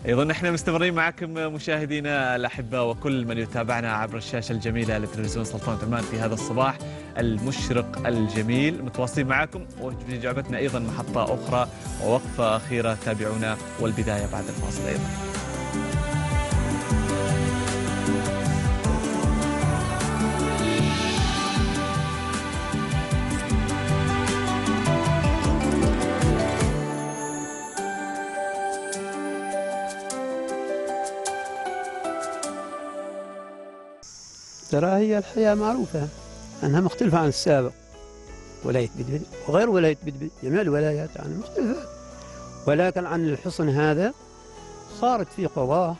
ايضا احنا مستمرين معكم مشاهدينا الاحبه وكل من يتابعنا عبر الشاشه الجميله لتلفزيون سلطنه عمان في هذا الصباح المشرق الجميل متواصلين معكم واجابتنا ايضا محطه اخرى ووقفة أخيرة تابعونا والبداية بعد الفاصل أيضا ترى هي الحياة معروفة أنها مختلفة عن السابق ولاية بدبد وغير ولاية بدبد جميع الولايات يعني مختلفة ولكن عن الحصن هذا صارت في قضاة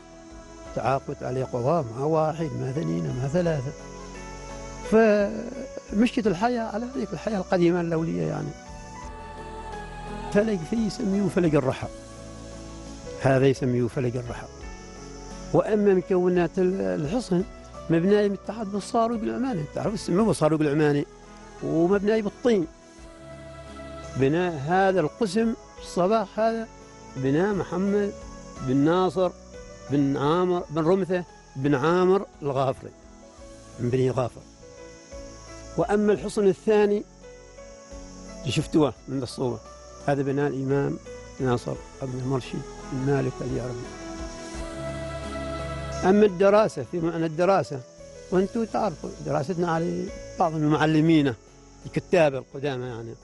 تعاقد عليه قضاة مع واحد مع اثنين مع ثلاثة فمشيت الحياة على هذيك الحياة القديمة الأولية يعني فلق فيه يسميه فلق الرحى هذا يسميه فلق الرحى وأما مكونات الحصن مبنية من التحت بالصاروق العماني تعرف السموه صاروق العماني ومبني بالطين بناء هذا القسم الصباح هذا بناء محمد بن ناصر بن عامر بن رمثة بن عامر الغافري من بني غافر وأما الحصن الثاني اللي شفتوه من الصورة هذا بناء الإمام ناصر بن المرشد المالك اليعربي أما الدراسة في معنى الدراسة وأنتم تعرفوا دراستنا على بعض المعلمين الكتابة القدامى يعني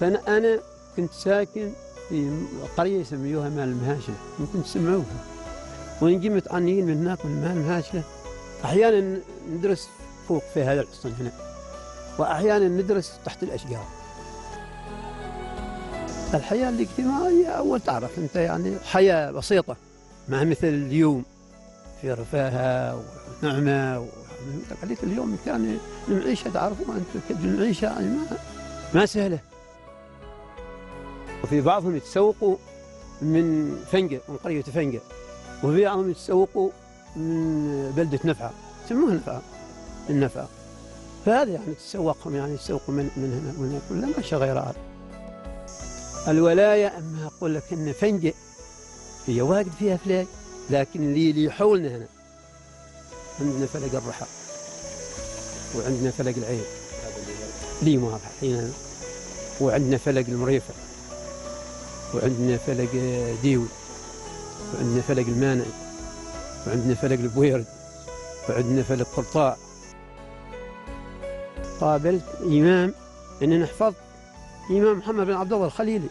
فأنا أنا كنت ساكن في قرية يسميوها مال المهاشلة يمكن تسمعوها ونجي متعنيين من هناك من مال المهاشلة أحيانا ندرس فوق في هذا الحصن هنا وأحيانا ندرس تحت الأشجار الحياة الاجتماعية أول تعرف أنت يعني حياة بسيطة ما مثل اليوم في رفاهة ونعمة عليك اليوم كان المعيشه تعرفوا انت المعيشه يعني ما ما سهله وفي بعضهم يتسوقوا من فنجة من قرية فنجة وفي بعضهم يتسوقوا من بلدة نفعة يسموها نفعة النفعة فهذا يعني تسوقهم يعني يتسوقوا من من هنا ومن هنا كلها ماشية غير هذا الولاية أما أقول لك أن فنجة هي واجد فيها فلاج لكن اللي حولنا هنا عندنا فلق الرحى وعندنا فلق العين لي ما حطينا وعندنا فلق المريفة وعندنا فلق ديوي وعندنا فلق المانع وعندنا فلق البويرد وعندنا فلق قرطاع قابلت إمام إن نحفظ إمام محمد بن عبد الله الخليلي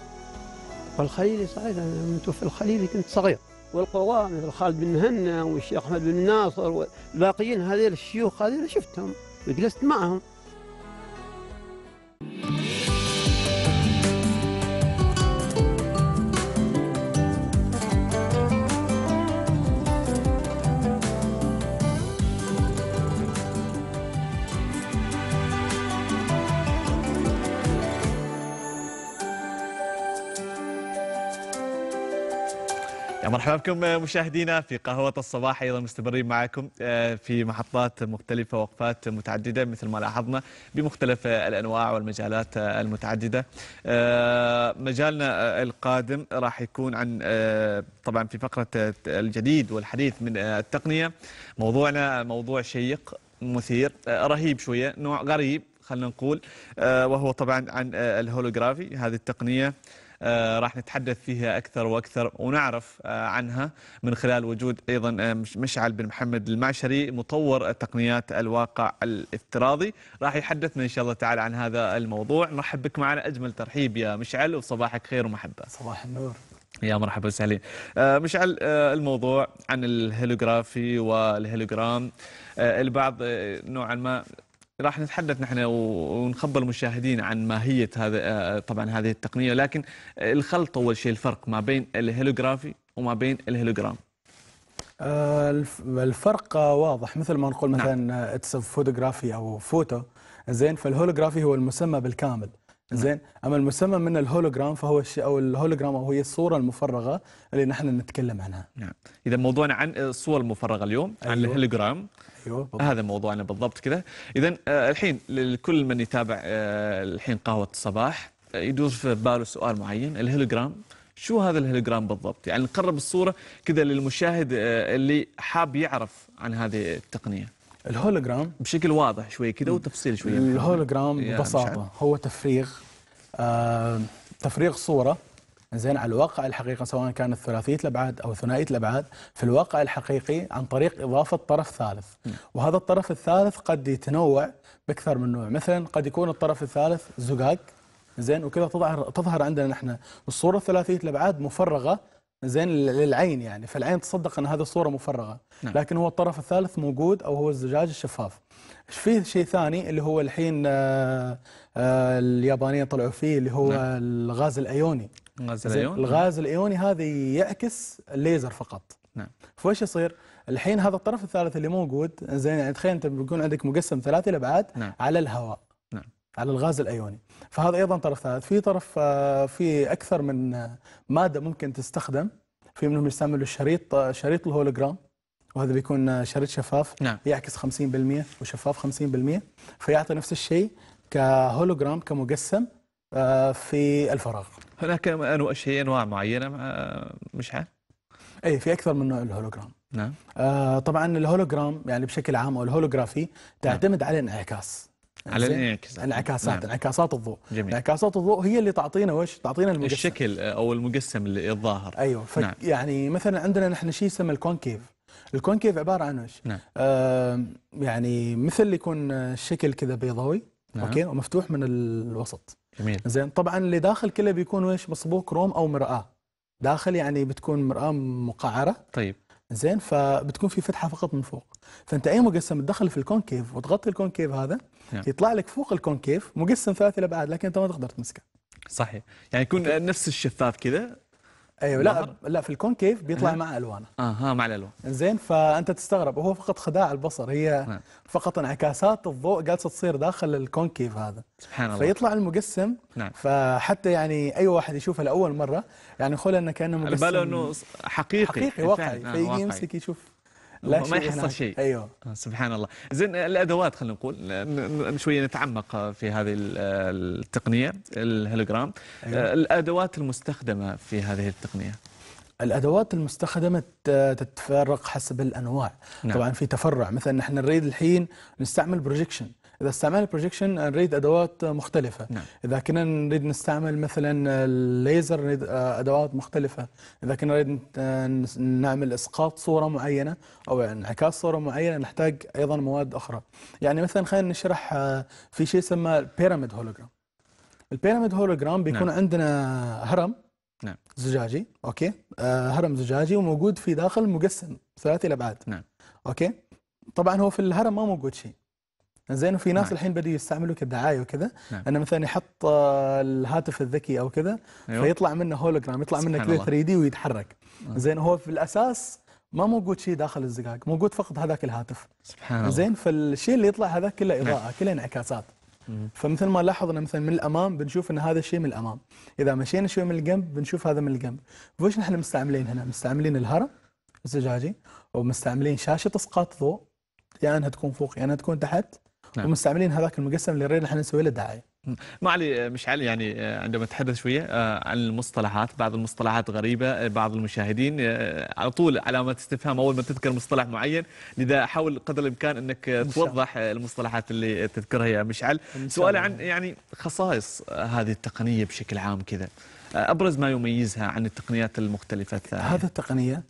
والخليلي صحيح أنا متوفى الخليلي كنت صغير والقراء مثل خالد بن مهنا والشيخ أحمد بن ناصر والباقيين هذيل الشيوخ هذيل شفتهم وجلست معهم مرحبا بكم آه، مشاهدينا في قهوة الصباح أيضا مستمرين معكم آه، في محطات مختلفة وقفات متعددة مثل ما لاحظنا بمختلف آه، الأنواع والمجالات المتعددة مجالنا القادم راح يكون عن طبعا في فقرة الجديد والحديث من التقنية موضوعنا موضوع شيق مثير رهيب شوية نوع غريب خلينا نقول وهو طبعا عن الهولوغرافي هذه التقنية آه، راح نتحدث فيها أكثر وأكثر ونعرف آه، عنها من خلال وجود أيضا آه، مشعل بن محمد المعشري مطور تقنيات الواقع الافتراضي راح يحدثنا إن شاء الله تعالى عن هذا الموضوع نرحب بك معنا أجمل ترحيب يا مشعل وصباحك خير ومحبة صباح النور يا مرحبا وسهلا مشعل الموضوع عن الهيلوغرافي والهيلوغرام البعض نوعا ما راح نتحدث نحن ونخبر المشاهدين عن ماهيه هذا آه، طبعا هذه التقنيه لكن الخلط اول شيء الفرق ما بين الهيلوغرافي وما بين الهيلوغرام آه، الفرق واضح مثل ما نقول نعم. مثلا نعم. اتس فوتوغرافي او فوتو زين فالهولوغرافي هو المسمى بالكامل نعم. زين اما المسمى من الهولوجرام فهو الشيء او الهولوجرام او هي الصوره المفرغه اللي نحن نتكلم عنها نعم اذا موضوعنا عن الصور المفرغه اليوم أيوه. عن الهولوجرام ايوه هذا موضوعنا بالضبط كذا اذا آه، الحين لكل من يتابع آه، الحين قهوه الصباح آه، يدور في باله سؤال معين الهيلوجرام شو هذا الهيلوجرام بالضبط يعني نقرب الصوره كذا للمشاهد اللي حاب يعرف عن هذه التقنيه الهولوجرام بشكل واضح شوي كذا وتفصيل شوي الهولوجرام ببساطه هو تفريغ آه تفريغ صوره زين على الواقع الحقيقي سواء كانت ثلاثيه الابعاد او ثنائيه الابعاد في الواقع الحقيقي عن طريق اضافه طرف ثالث وهذا الطرف الثالث قد يتنوع باكثر من نوع مثلا قد يكون الطرف الثالث زجاج زين وكذا تظهر تظهر عندنا نحن الصوره ثلاثيه الابعاد مفرغه زين للعين يعني فالعين تصدق ان هذه الصوره مفرغه نعم. لكن هو الطرف الثالث موجود او هو الزجاج الشفاف في شيء ثاني اللي هو الحين آه، آه، اليابانيين طلعوا فيه اللي هو نعم. الغاز الايوني الغاز الايوني الغاز الايوني هذا يعكس الليزر فقط نعم فايش يصير؟ الحين هذا الطرف الثالث اللي موجود زين يعني تخيل انت بيكون عندك مقسم ثلاثي الابعاد نعم. على الهواء نعم على الغاز الايوني فهذا ايضا طرف ثالث في طرف آه، في اكثر من آه، ماده ممكن تستخدم في منهم يستعملوا الشريط آه، شريط الهولوجرام وهذا بيكون شريط شفاف نعم. يعكس 50% وشفاف 50% فيعطي نفس الشيء كهولوجرام كمقسم في الفراغ هناك أنواع شيء أنواع معينة مش عارف أي في أكثر من نوع الهولوجرام نعم آه طبعا الهولوجرام يعني بشكل عام أو الهولوجرافي نعم. تعتمد نعم. على الانعكاس على الانعكاس انعكاسات نعم. انعكاسات الضوء جميل. انعكاسات الضوء هي اللي تعطينا وش تعطينا المجسم الشكل آه، او المجسم الظاهر ايوه ف... نعم. يعني مثلا عندنا نحن شيء يسمى الكونكيف الكونكيف عباره عن وش نعم. آه يعني مثل يكون شكل كذا بيضاوي نعم. اوكي ومفتوح من الوسط جميل زين طبعا اللي داخل كله بيكون ايش مصبوغ كروم او مراه داخل يعني بتكون مراه مقعره طيب زين فبتكون في فتحه فقط من فوق فانت اي مقسم تدخل في الكونكيف وتغطي الكونكيف هذا يعني. يطلع لك فوق الكونكيف مقسم ثلاثي الابعاد لكن انت ما تقدر تمسكه صحيح يعني يكون نفس الشفاف كذا ايوه لا لا في الكونكيف بيطلع مع الوانه اها مع الالوان زين فانت تستغرب هو فقط خداع البصر هي نعم. فقط انعكاسات الضوء جالسه تصير داخل الكونكيف هذا سبحان الله فيطلع المقسم نعم فحتى يعني اي واحد يشوفه لاول مره يعني خلى انه كانه مقسم على باله انه حقيقي حقيقي واقعي نعم، فيجي يمسك يشوف لا ما يحصل شيء ايوه آه، سبحان الله زين الادوات خلينا نقول آه، شويه نتعمق آه، في هذه التقنيه الهيلوجرام أيوة. الادوات المستخدمه في هذه التقنيه الادوات المستخدمه تتفرق حسب الانواع نعم. طبعا في تفرع مثلا نحن نريد الحين نستعمل بروجيكشن اذا استعمال البروجيكشن نريد ادوات مختلفه نعم. اذا كنا نريد نستعمل مثلا الليزر نريد آه، ادوات مختلفه اذا كنا نريد آه، نعمل اسقاط صوره معينه او انعكاس صوره معينه نحتاج ايضا مواد اخرى يعني مثلا خلينا نشرح آه، في شيء يسمى بيراميد هولوجرام البيراميد هولوجرام بيكون نعم. عندنا هرم نعم زجاجي اوكي آه هرم زجاجي وموجود في داخل مقسم ثلاثي الابعاد نعم اوكي طبعا هو في الهرم ما موجود شيء زين وفي ناس نعم. الحين بدي يستعملوا كدعايه وكذا نعم. انه مثلا يحط الهاتف الذكي او كذا أيوه. فيطلع منه هولوجرام يطلع منه كذا 3 دي ويتحرك آه. زين هو في الاساس ما موجود شيء داخل الزقاق موجود فقط هذاك الهاتف سبحان الله زين فالشيء اللي يطلع هذا كله نعم. اضاءه نعم. كله انعكاسات فمثل ما لاحظنا مثلا من الامام بنشوف ان هذا الشيء من الامام اذا مشينا شوي من الجنب بنشوف هذا من الجنب وش نحن مستعملين هنا مستعملين الهرم الزجاجي ومستعملين شاشه اسقاط ضوء يا يعني انها تكون فوق يا يعني انها تكون تحت نعم. ومستعملين هذاك المقسم اللي اللي احنا نسوي له دعايه معلي آه، مشعل يعني آه، عندما نتحدث شويه آه، عن المصطلحات بعض المصطلحات غريبه بعض المشاهدين على طول علامه استفهام اول ما تذكر مصطلح معين لذا حاول قدر الامكان انك توضح المصطلحات اللي تذكرها يا مشعل سؤال عن يعني خصائص هذه التقنيه بشكل عام كذا ابرز ما يميزها عن التقنيات المختلفه الثانيه هذه التقنيه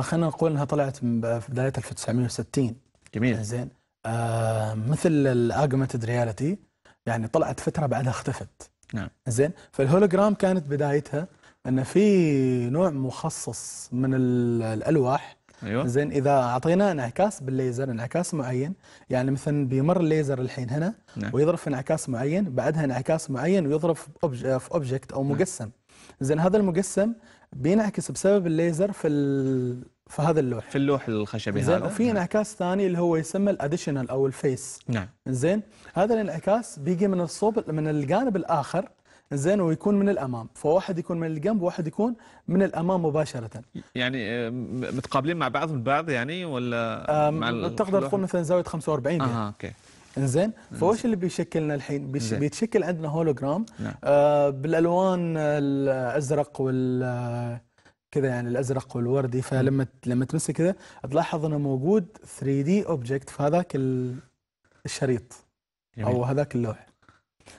خلينا نقول انها طلعت في بدايه 1960 جميل زين آه، مثل الاجمنتد رياليتي يعني طلعت فتره بعدها اختفت نعم زين فالهولوجرام كانت بدايتها ان في نوع مخصص من الالواح ايوه زين اذا اعطينا انعكاس بالليزر انعكاس معين يعني مثلا بيمر الليزر الحين هنا نعم. ويضرب في انعكاس معين بعدها انعكاس معين ويضرب في اوبجكت آه، او مجسم نعم. زين هذا المجسم بينعكس بسبب الليزر في في هذا اللوح في اللوح الخشبي زين هذا وفي نعم. انعكاس ثاني اللي هو يسمى الاديشنال او الفيس نعم زين هذا الانعكاس بيجي من الصوب من الجانب الاخر زين ويكون من الامام فواحد يكون من الجنب وواحد يكون من الامام مباشره يعني آه، متقابلين مع بعضهم البعض يعني ولا مع تقدر تقول مثلا زاويه 45 يعني. اها اوكي انزين فوش اللي بيشكلنا الحين بيش بيتشكل عندنا هولوجرام نعم. آه بالالوان الازرق وال كده يعني الازرق والوردي فلما لما تمسك كده تلاحظ انه موجود 3 دي اوبجكت في هذاك الشريط او هذاك اللوح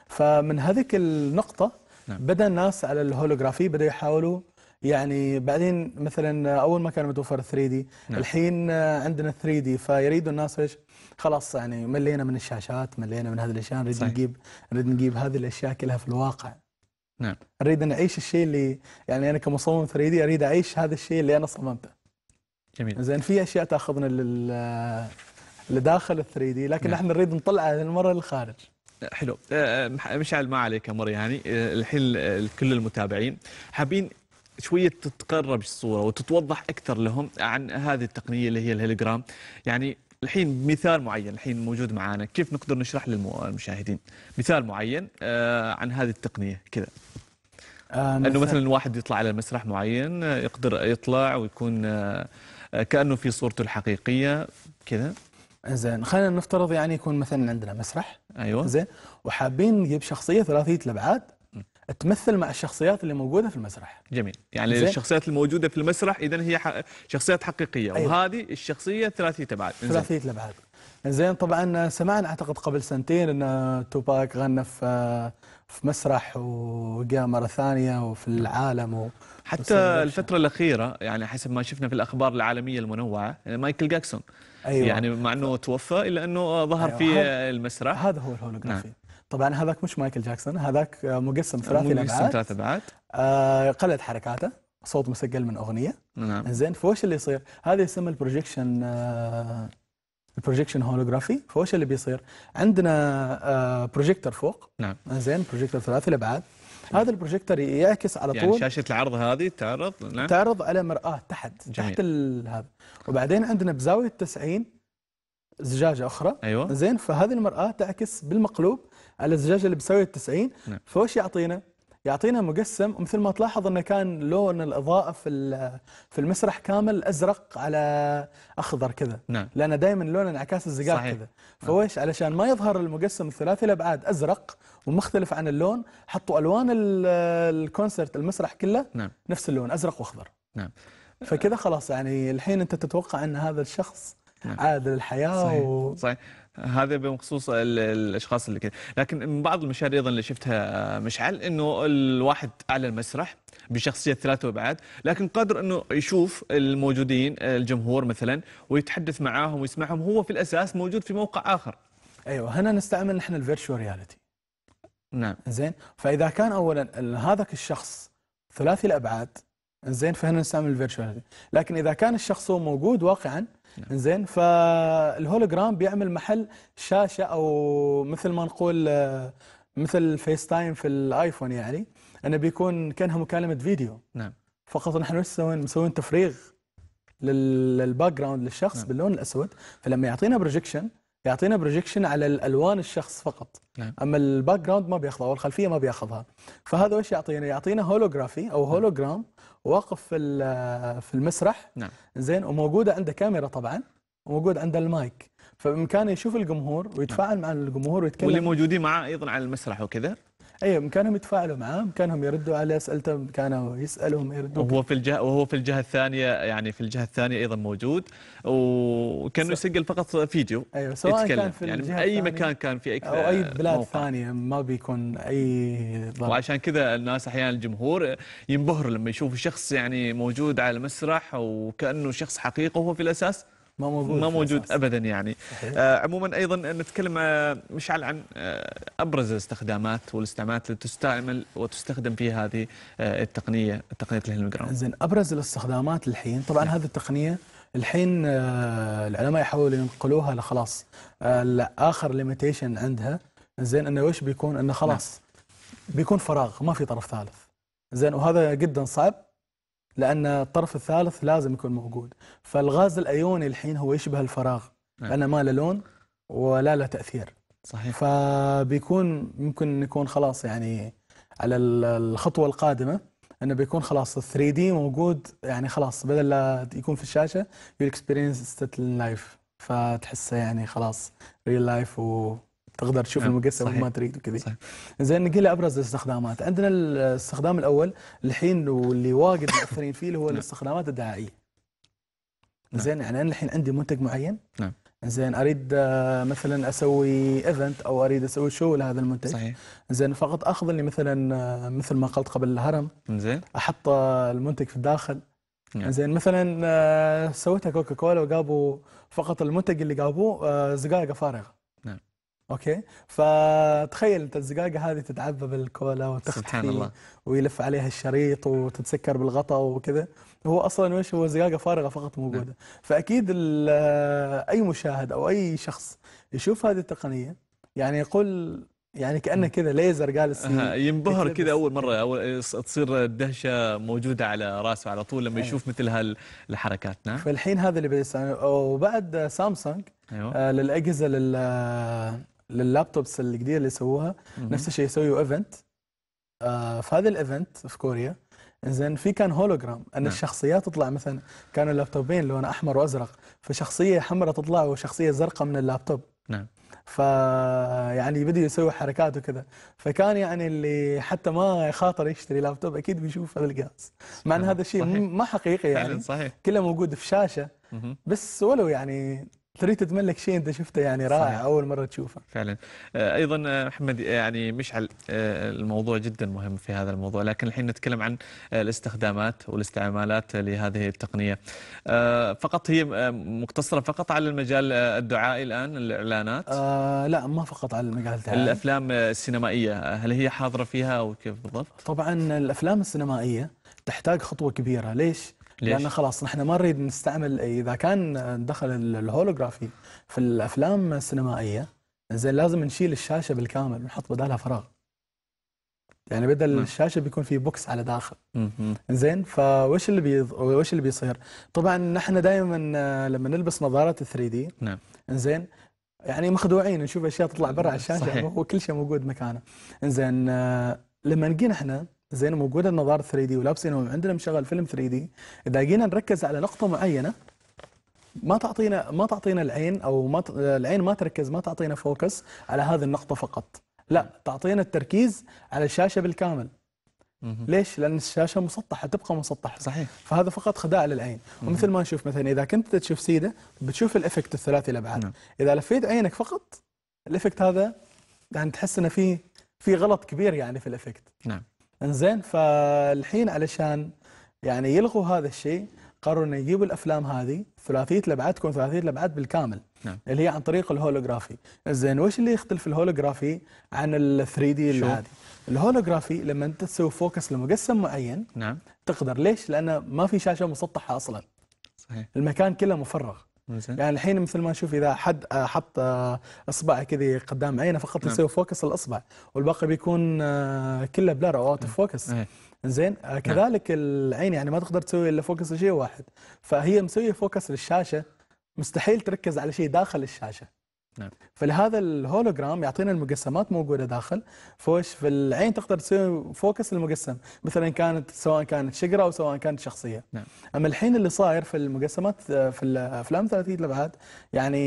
فمن هذيك النقطه نعم. بدا الناس على الهولوغرافي بداوا يحاولوا يعني بعدين مثلا اول ما كان متوفر 3 دي نعم. الحين عندنا 3 دي فيريدوا الناس ايش خلاص يعني ملينا من الشاشات ملينا من هذه الاشياء نريد نجيب نريد نجيب هذه الاشياء كلها في الواقع نعم اريد ان اعيش الشيء اللي يعني انا كمصمم فريدي اريد اعيش هذا الشيء اللي انا صممته جميل زين في اشياء تاخذنا لل لداخل ال 3 دي لكن نعم. احنا نريد نطلعه المره للخارج حلو آه، آه، مشعل ما عليك امر يعني آه، الحين كل المتابعين حابين شويه تتقرب الصوره وتتوضح اكثر لهم عن هذه التقنيه اللي هي الهيلوجرام يعني الحين مثال معين الحين موجود معانا كيف نقدر نشرح للمشاهدين مثال معين آه، عن هذه التقنيه كذا آه انه مثلا واحد يطلع على مسرح معين آه، يقدر يطلع ويكون آه، كانه في صورته الحقيقيه كذا زين خلينا نفترض يعني يكون مثلا عندنا مسرح ايوه زين وحابين نجيب شخصيه ثلاثيه الابعاد تمثل مع الشخصيات اللي موجوده في المسرح جميل يعني زي. الشخصيات الموجوده في المسرح اذا هي شخصيات حقيقيه أيوة. وهذه الشخصيه ثلاثيه الابعاد ثلاثيه الابعاد زين طبعا سمعنا اعتقد قبل سنتين ان توباك غنى في في مسرح وجاء مره ثانيه وفي نعم. العالم و... حتى الفتره الاخيره يعني حسب ما شفنا في الاخبار العالميه المنوعه مايكل جاكسون أيوة. يعني مع انه توفى الا انه ظهر أيوة. في المسرح هذا هو الهولوجرافي نعم. طبعا هذاك مش مايكل جاكسون هذاك آه، مقسم ثلاثي الابعاد مقسم ثلاثة ابعاد آه، قلد حركاته صوت مسجل من اغنيه نعم زين فوش اللي يصير؟ هذا يسمى البروجيكشن البروجيكشن هولوجرافي فوش اللي بيصير؟ عندنا بروجيكتر آه، فوق نعم زين بروجيكتر ثلاثي الابعاد هذا البروجيكتر يعكس على يعني طول يعني شاشه العرض هذه تعرض نعم تعرض على مراه تحت جميل. تحت هذا وبعدين عندنا بزاويه 90 زجاجه اخرى ايوه زين فهذه المراه تعكس بالمقلوب الزجاج اللي ال 90 نعم. فوش يعطينا يعطينا مقسم ومثل ما تلاحظ انه كان لون الاضاءه في في المسرح كامل ازرق على اخضر كذا نعم. لان دائما لون انعكاس الزجاج كذا فويش نعم. علشان ما يظهر المقسم الثلاثي الابعاد ازرق ومختلف عن اللون حطوا الوان الكونسرت المسرح كله نعم. نفس اللون ازرق واخضر نعم فكذا خلاص يعني الحين انت تتوقع ان هذا الشخص نعم. عاد للحياه صحيح. و... صحيح هذا بخصوص الاشخاص اللي كذا لكن من بعض المشاهد ايضا اللي شفتها آه، مشعل انه الواحد على المسرح بشخصيه ثلاثه وبعد لكن قادر انه يشوف الموجودين الجمهور مثلا ويتحدث معاهم ويسمعهم هو في الاساس موجود في موقع اخر ايوه هنا نستعمل نحن الفيرتشوال رياليتي نعم زين فاذا كان اولا هذاك الشخص ثلاثي الابعاد زين فهنا نستعمل الفيرتشوال لكن اذا كان الشخص هو موجود واقعا انزين نعم. زين فالهولوجرام بيعمل محل شاشه او مثل ما نقول آه، مثل فيس تايم في الايفون يعني انه بيكون كانها مكالمه فيديو نعم فقط نحن مسوين مسوين تفريغ للباك جراوند للشخص نعم. باللون الاسود فلما يعطينا بروجكشن يعطينا بروجكشن على الالوان الشخص فقط نعم. اما الباك جراوند ما بياخذها والخلفيه ما بياخذها فهذا ايش يعطينا يعطينا هولوجرافي او هولوجرام نعم. واقف في في المسرح نعم. زين وموجوده عنده كاميرا طبعا وموجود عنده المايك فبامكانه يشوف الجمهور ويتفاعل نعم. مع الجمهور ويتكلم واللي موجودين معاه ايضا على المسرح وكذا ايوه كانهم يتفاعلوا معاه كانهم يردوا على اسئلته كانوا يسالهم يردوا وهو في الجهه وهو في الجهه الثانيه يعني في الجهه الثانيه ايضا موجود وكانه يسجل فقط فيديو ايوه سواء يتكلم كان في يعني اي مكان كان في اي او اي بلاد موقع. ثانيه ما بيكون اي ضرب. وعشان كذا الناس احيانا الجمهور ينبهر لما يشوف شخص يعني موجود على المسرح وكانه شخص حقيقي وهو في الاساس ما موجود ما موجود ابدا يعني آه عموما ايضا نتكلم آه، مشعل عن آه ابرز الاستخدامات والاستعمالات اللي تستعمل وتستخدم في هذه آه التقنيه تقنيه الهيلم جراوند زين ابرز الاستخدامات الحين طبعا نعم. هذه التقنيه الحين آه العلماء يحاولوا ينقلوها لخلاص آه اخر ليميتيشن عندها زين انه وش بيكون انه خلاص نعم. بيكون فراغ ما في طرف ثالث زين وهذا جدا صعب لأن الطرف الثالث لازم يكون موجود فالغاز الأيوني الحين هو يشبه الفراغ نعم. لأنه ما له لون ولا له تأثير صحيح فبيكون ممكن نكون خلاص يعني على الخطوة القادمة انه بيكون خلاص 3 دي موجود يعني خلاص بدل لا يكون في الشاشه يو اكسبيرينس لايف فتحسه يعني خلاص ريل لايف و تقدر تشوف نعم، المقسم ما تريد كذا زين نجي لابرز الاستخدامات عندنا الاستخدام الاول الحين واللي واجد مؤثرين فيه اللي هو نعم. الاستخدامات الدعائيه نعم. زين يعني انا الحين عندي منتج معين نعم زين اريد آه، مثلا اسوي ايفنت او اريد اسوي شو لهذا المنتج صحيح زين فقط اخذ لي مثلا آه، مثل ما قلت قبل الهرم زين احط المنتج في الداخل نعم. زين مثلا آه، سويتها كوكا كولا وجابوا فقط المنتج اللي جابوه زقاقه فارغه اوكي فتخيل انت الزقاقه هذه تتعبى بالكولا وتختفي سبحان الله ويلف عليها الشريط وتتسكر بالغطاء وكذا هو اصلا وش هو زقاقه فارغه فقط نعم. موجوده نعم. فاكيد آه، اي مشاهد او اي شخص يشوف هذه التقنيه يعني يقول يعني كانه كذا ليزر جالس ينبهر كذا اول مره اول تصير الدهشه موجوده على راسه على طول لما أيوه. يشوف مثل هالحركات نعم فالحين هذا اللي بيسأل وبعد سامسونج أيوه. آه، للاجهزه لل لللابتوبس الجديده اللي سووها نفس الشيء يسوي ايفنت آه في هذا الايفنت في كوريا زين في كان هولوجرام ان نعم. الشخصيات تطلع مثلا كانوا اللابتوبين لون احمر وازرق فشخصيه حمراء تطلع وشخصيه زرقاء من اللابتوب نعم ف يعني بدوا يسووا حركات وكذا فكان يعني اللي حتى ما يخاطر يشتري لابتوب اكيد بيشوف هذا الجهاز مع ان نعم. هذا الشيء ما حقيقي يعني صحيح. كله موجود في شاشه بس ولو يعني تريد تتملك شيء انت شفته يعني رائع صحيح. اول مره تشوفه فعلا آه، ايضا محمد آه، يعني مشعل آه، الموضوع جدا مهم في هذا الموضوع لكن الحين نتكلم عن الاستخدامات والاستعمالات لهذه التقنيه فقط هي مقتصره فقط على المجال الدعائي الان الاعلانات آه لا ما فقط على المجال الدعائي الافلام السينمائيه هل هي حاضره فيها او كيف بالضبط طبعا الافلام السينمائيه تحتاج خطوه كبيره ليش ليش؟ لان خلاص نحن ما نريد نستعمل اذا كان دخل الهولوجرافي في الافلام السينمائيه زين لازم نشيل الشاشه بالكامل ونحط بدالها فراغ يعني بدل مم. نعم. الشاشه بيكون في بوكس على داخل زين فوش اللي بيض... وش اللي بيصير طبعا نحن دائما آه، لما نلبس نظاره 3 دي نعم زين يعني مخدوعين نشوف اشياء تطلع برا على الشاشه صحيح. وكل شيء موجود مكانه زين آه، لما نجي نحن زين موجوده النظاره 3 دي ولابسينها وعندنا عندنا مشغل فيلم 3 دي اذا جينا نركز على لقطه معينه ما تعطينا ما تعطينا العين او ما العين ما تركز ما تعطينا فوكس على هذه النقطه فقط لا تعطينا التركيز على الشاشه بالكامل ليش؟ لأن الشاشة مسطحة تبقى مسطحة صحيح فهذا فقط خداع للعين ومثل ما نشوف مثلا إذا كنت تشوف سيدة بتشوف الإفكت الثلاثي الأبعاد نعم. إذا لفيت عينك فقط الإفكت هذا يعني تحس أنه في في غلط كبير يعني في الإفكت نعم انزين فالحين علشان يعني يلغوا هذا الشيء قرروا انه يجيبوا الافلام هذه ثلاثيه الابعاد تكون ثلاثيه الابعاد بالكامل نعم. اللي هي عن طريق الهولوجرافي زين وش اللي يختلف الهولوجرافي عن ال 3 دي العادي الهولوجرافي لما انت تسوي فوكس لمقسم معين نعم تقدر ليش لانه ما في شاشه مسطحه اصلا صحيح المكان كله مفرغ يعني الحين مثل ما نشوف اذا حد حط اصبعه كذا قدام عينه فقط نعم. يسوي فوكس الاصبع والباقي بيكون آه، كله بلر او اوت اوف فوكس زين آه، نعم. كذلك نعم. العين يعني ما تقدر تسوي الا فوكس لشيء واحد فهي مسويه فوكس للشاشه مستحيل تركز على شيء داخل الشاشه نعم. فلهذا الهولوجرام يعطينا المقسمات موجوده داخل فوش في العين تقدر تسوي فوكس المقسم مثلا كانت سواء كانت شجره او سواء كانت شخصيه نعم. اما الحين اللي صاير في المقسمات في الافلام ثلاثيه الابعاد يعني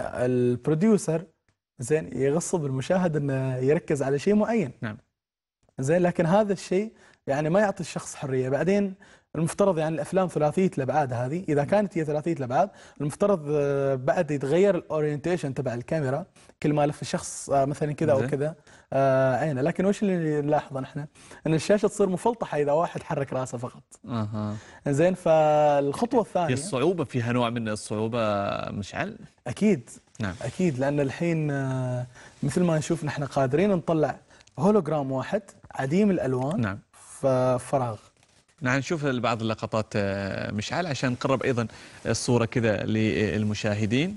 البروديوسر زين يغصب المشاهد انه يركز على شيء معين نعم زين لكن هذا الشيء يعني ما يعطي الشخص حريه بعدين المفترض يعني الافلام ثلاثيه الابعاد هذه اذا كانت هي ثلاثيه الابعاد المفترض آه، بعد يتغير الاورينتيشن تبع الكاميرا كل ما لف الشخص آه، مثلا كذا او كذا عينه آه، لكن وش اللي نلاحظه نحن ان الشاشه تصير مفلطحه اذا واحد حرك راسه فقط اها زين فالخطوه الثانيه الصعوبه فيها نوع من الصعوبه مشعل اكيد نعم اكيد لان الحين مثل ما نشوف نحن قادرين نطلع هولوجرام واحد عديم الالوان نعم فراغ نحن نشوف بعض اللقطات آه، مشعل عشان نقرب أيضا الصورة كذا للمشاهدين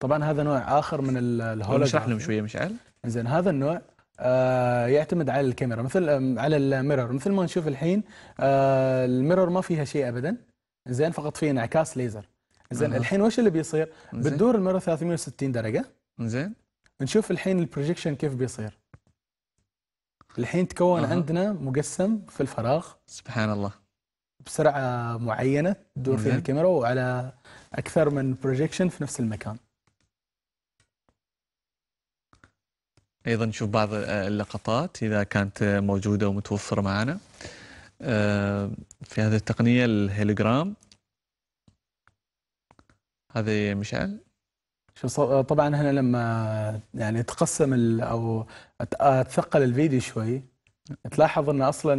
طبعا هذا نوع آخر من الهولوجرام نشرح لهم شوية مشعل زين هذا النوع آه، يعتمد على الكاميرا مثل على الميرور مثل ما نشوف الحين آه، الميرور ما فيها شيء ابدا زين فقط فيه انعكاس ليزر زين آه. الحين وش اللي بيصير بتدور الميرور 360 درجه زين نشوف الحين البروجيكشن كيف بيصير الحين تكون أه. عندنا مقسم في الفراغ سبحان الله بسرعة معينة تدور فيها الكاميرا وعلى أكثر من بروجيكشن في نفس المكان أيضا نشوف بعض اللقطات إذا كانت موجودة ومتوفرة معنا آه، في هذه التقنية الهيلوجرام هذه مشعل آه، طبعا هنا لما يعني تقسم او آه، تثقل الفيديو شوي تلاحظ ان اصلا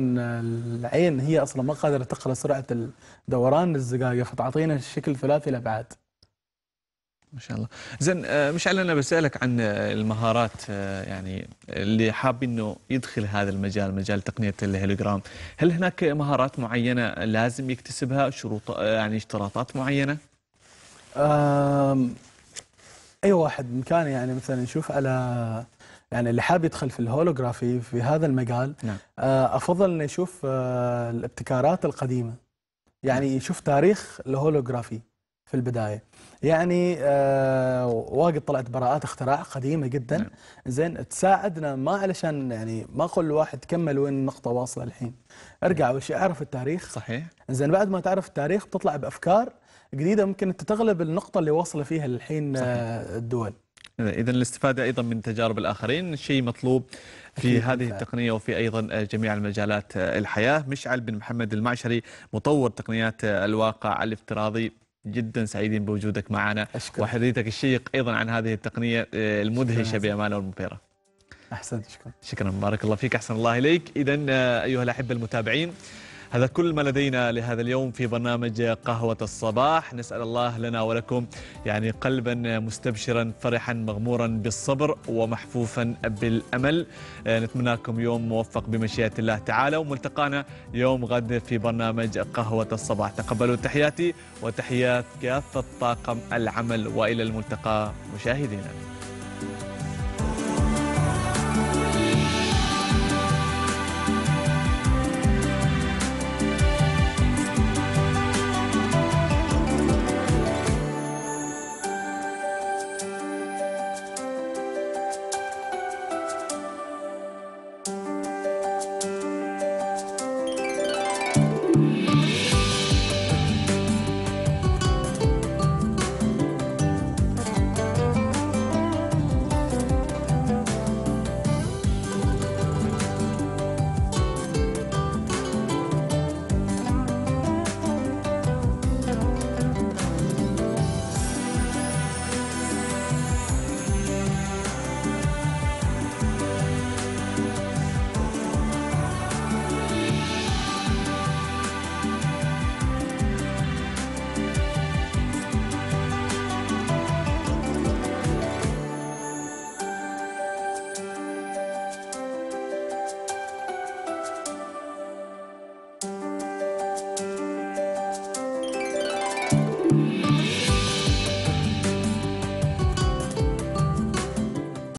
العين هي اصلا ما قادره تقرا سرعه دوران الزجاجه فتعطينا الشكل ثلاثي الابعاد. ما شاء الله. زين آه، مشعل انا بسالك عن المهارات يعني اللي حاب انه يدخل هذا المجال مجال تقنيه الهيلوجرام، هل هناك مهارات معينه لازم يكتسبها شروط يعني اشتراطات معينه؟ اي واحد كان يعني مثلا نشوف على يعني اللي حاب يدخل في الهولوغرافي في هذا المجال نعم. آه، افضل انه يشوف آه، الابتكارات القديمه يعني نعم. يشوف تاريخ الهولوغرافي في البدايه يعني آه واجد طلعت براءات اختراع قديمه جدا نعم. زين تساعدنا ما علشان يعني ما اقول الواحد كمل وين النقطه واصله الحين ارجع اول نعم. شيء اعرف التاريخ صحيح زين بعد ما تعرف التاريخ تطلع بافكار جديده ممكن تغلب النقطه اللي واصله فيها الحين آه، الدول اذا الاستفاده ايضا من تجارب الاخرين شيء مطلوب في هذه التقنيه وفي ايضا آه، جميع المجالات آه، الحياه مشعل بن محمد المعشري مطور تقنيات الواقع الافتراضي جدا سعيدين بوجودك معنا وحديثك الشيق ايضا عن هذه التقنيه المدهشه بامانه والمبهره احسنت شكرا شكرا بارك الله فيك احسن الله اليك اذا ايها الاحبه المتابعين هذا كل ما لدينا لهذا اليوم في برنامج قهوة الصباح نسأل الله لنا ولكم يعني قلبا مستبشرا فرحا مغمورا بالصبر ومحفوفا بالأمل آه، نتمناكم يوم موفق بمشيئة الله تعالى وملتقانا يوم غد في برنامج قهوة الصباح تقبلوا تحياتي وتحيات كافة طاقم العمل وإلى الملتقى مشاهدينا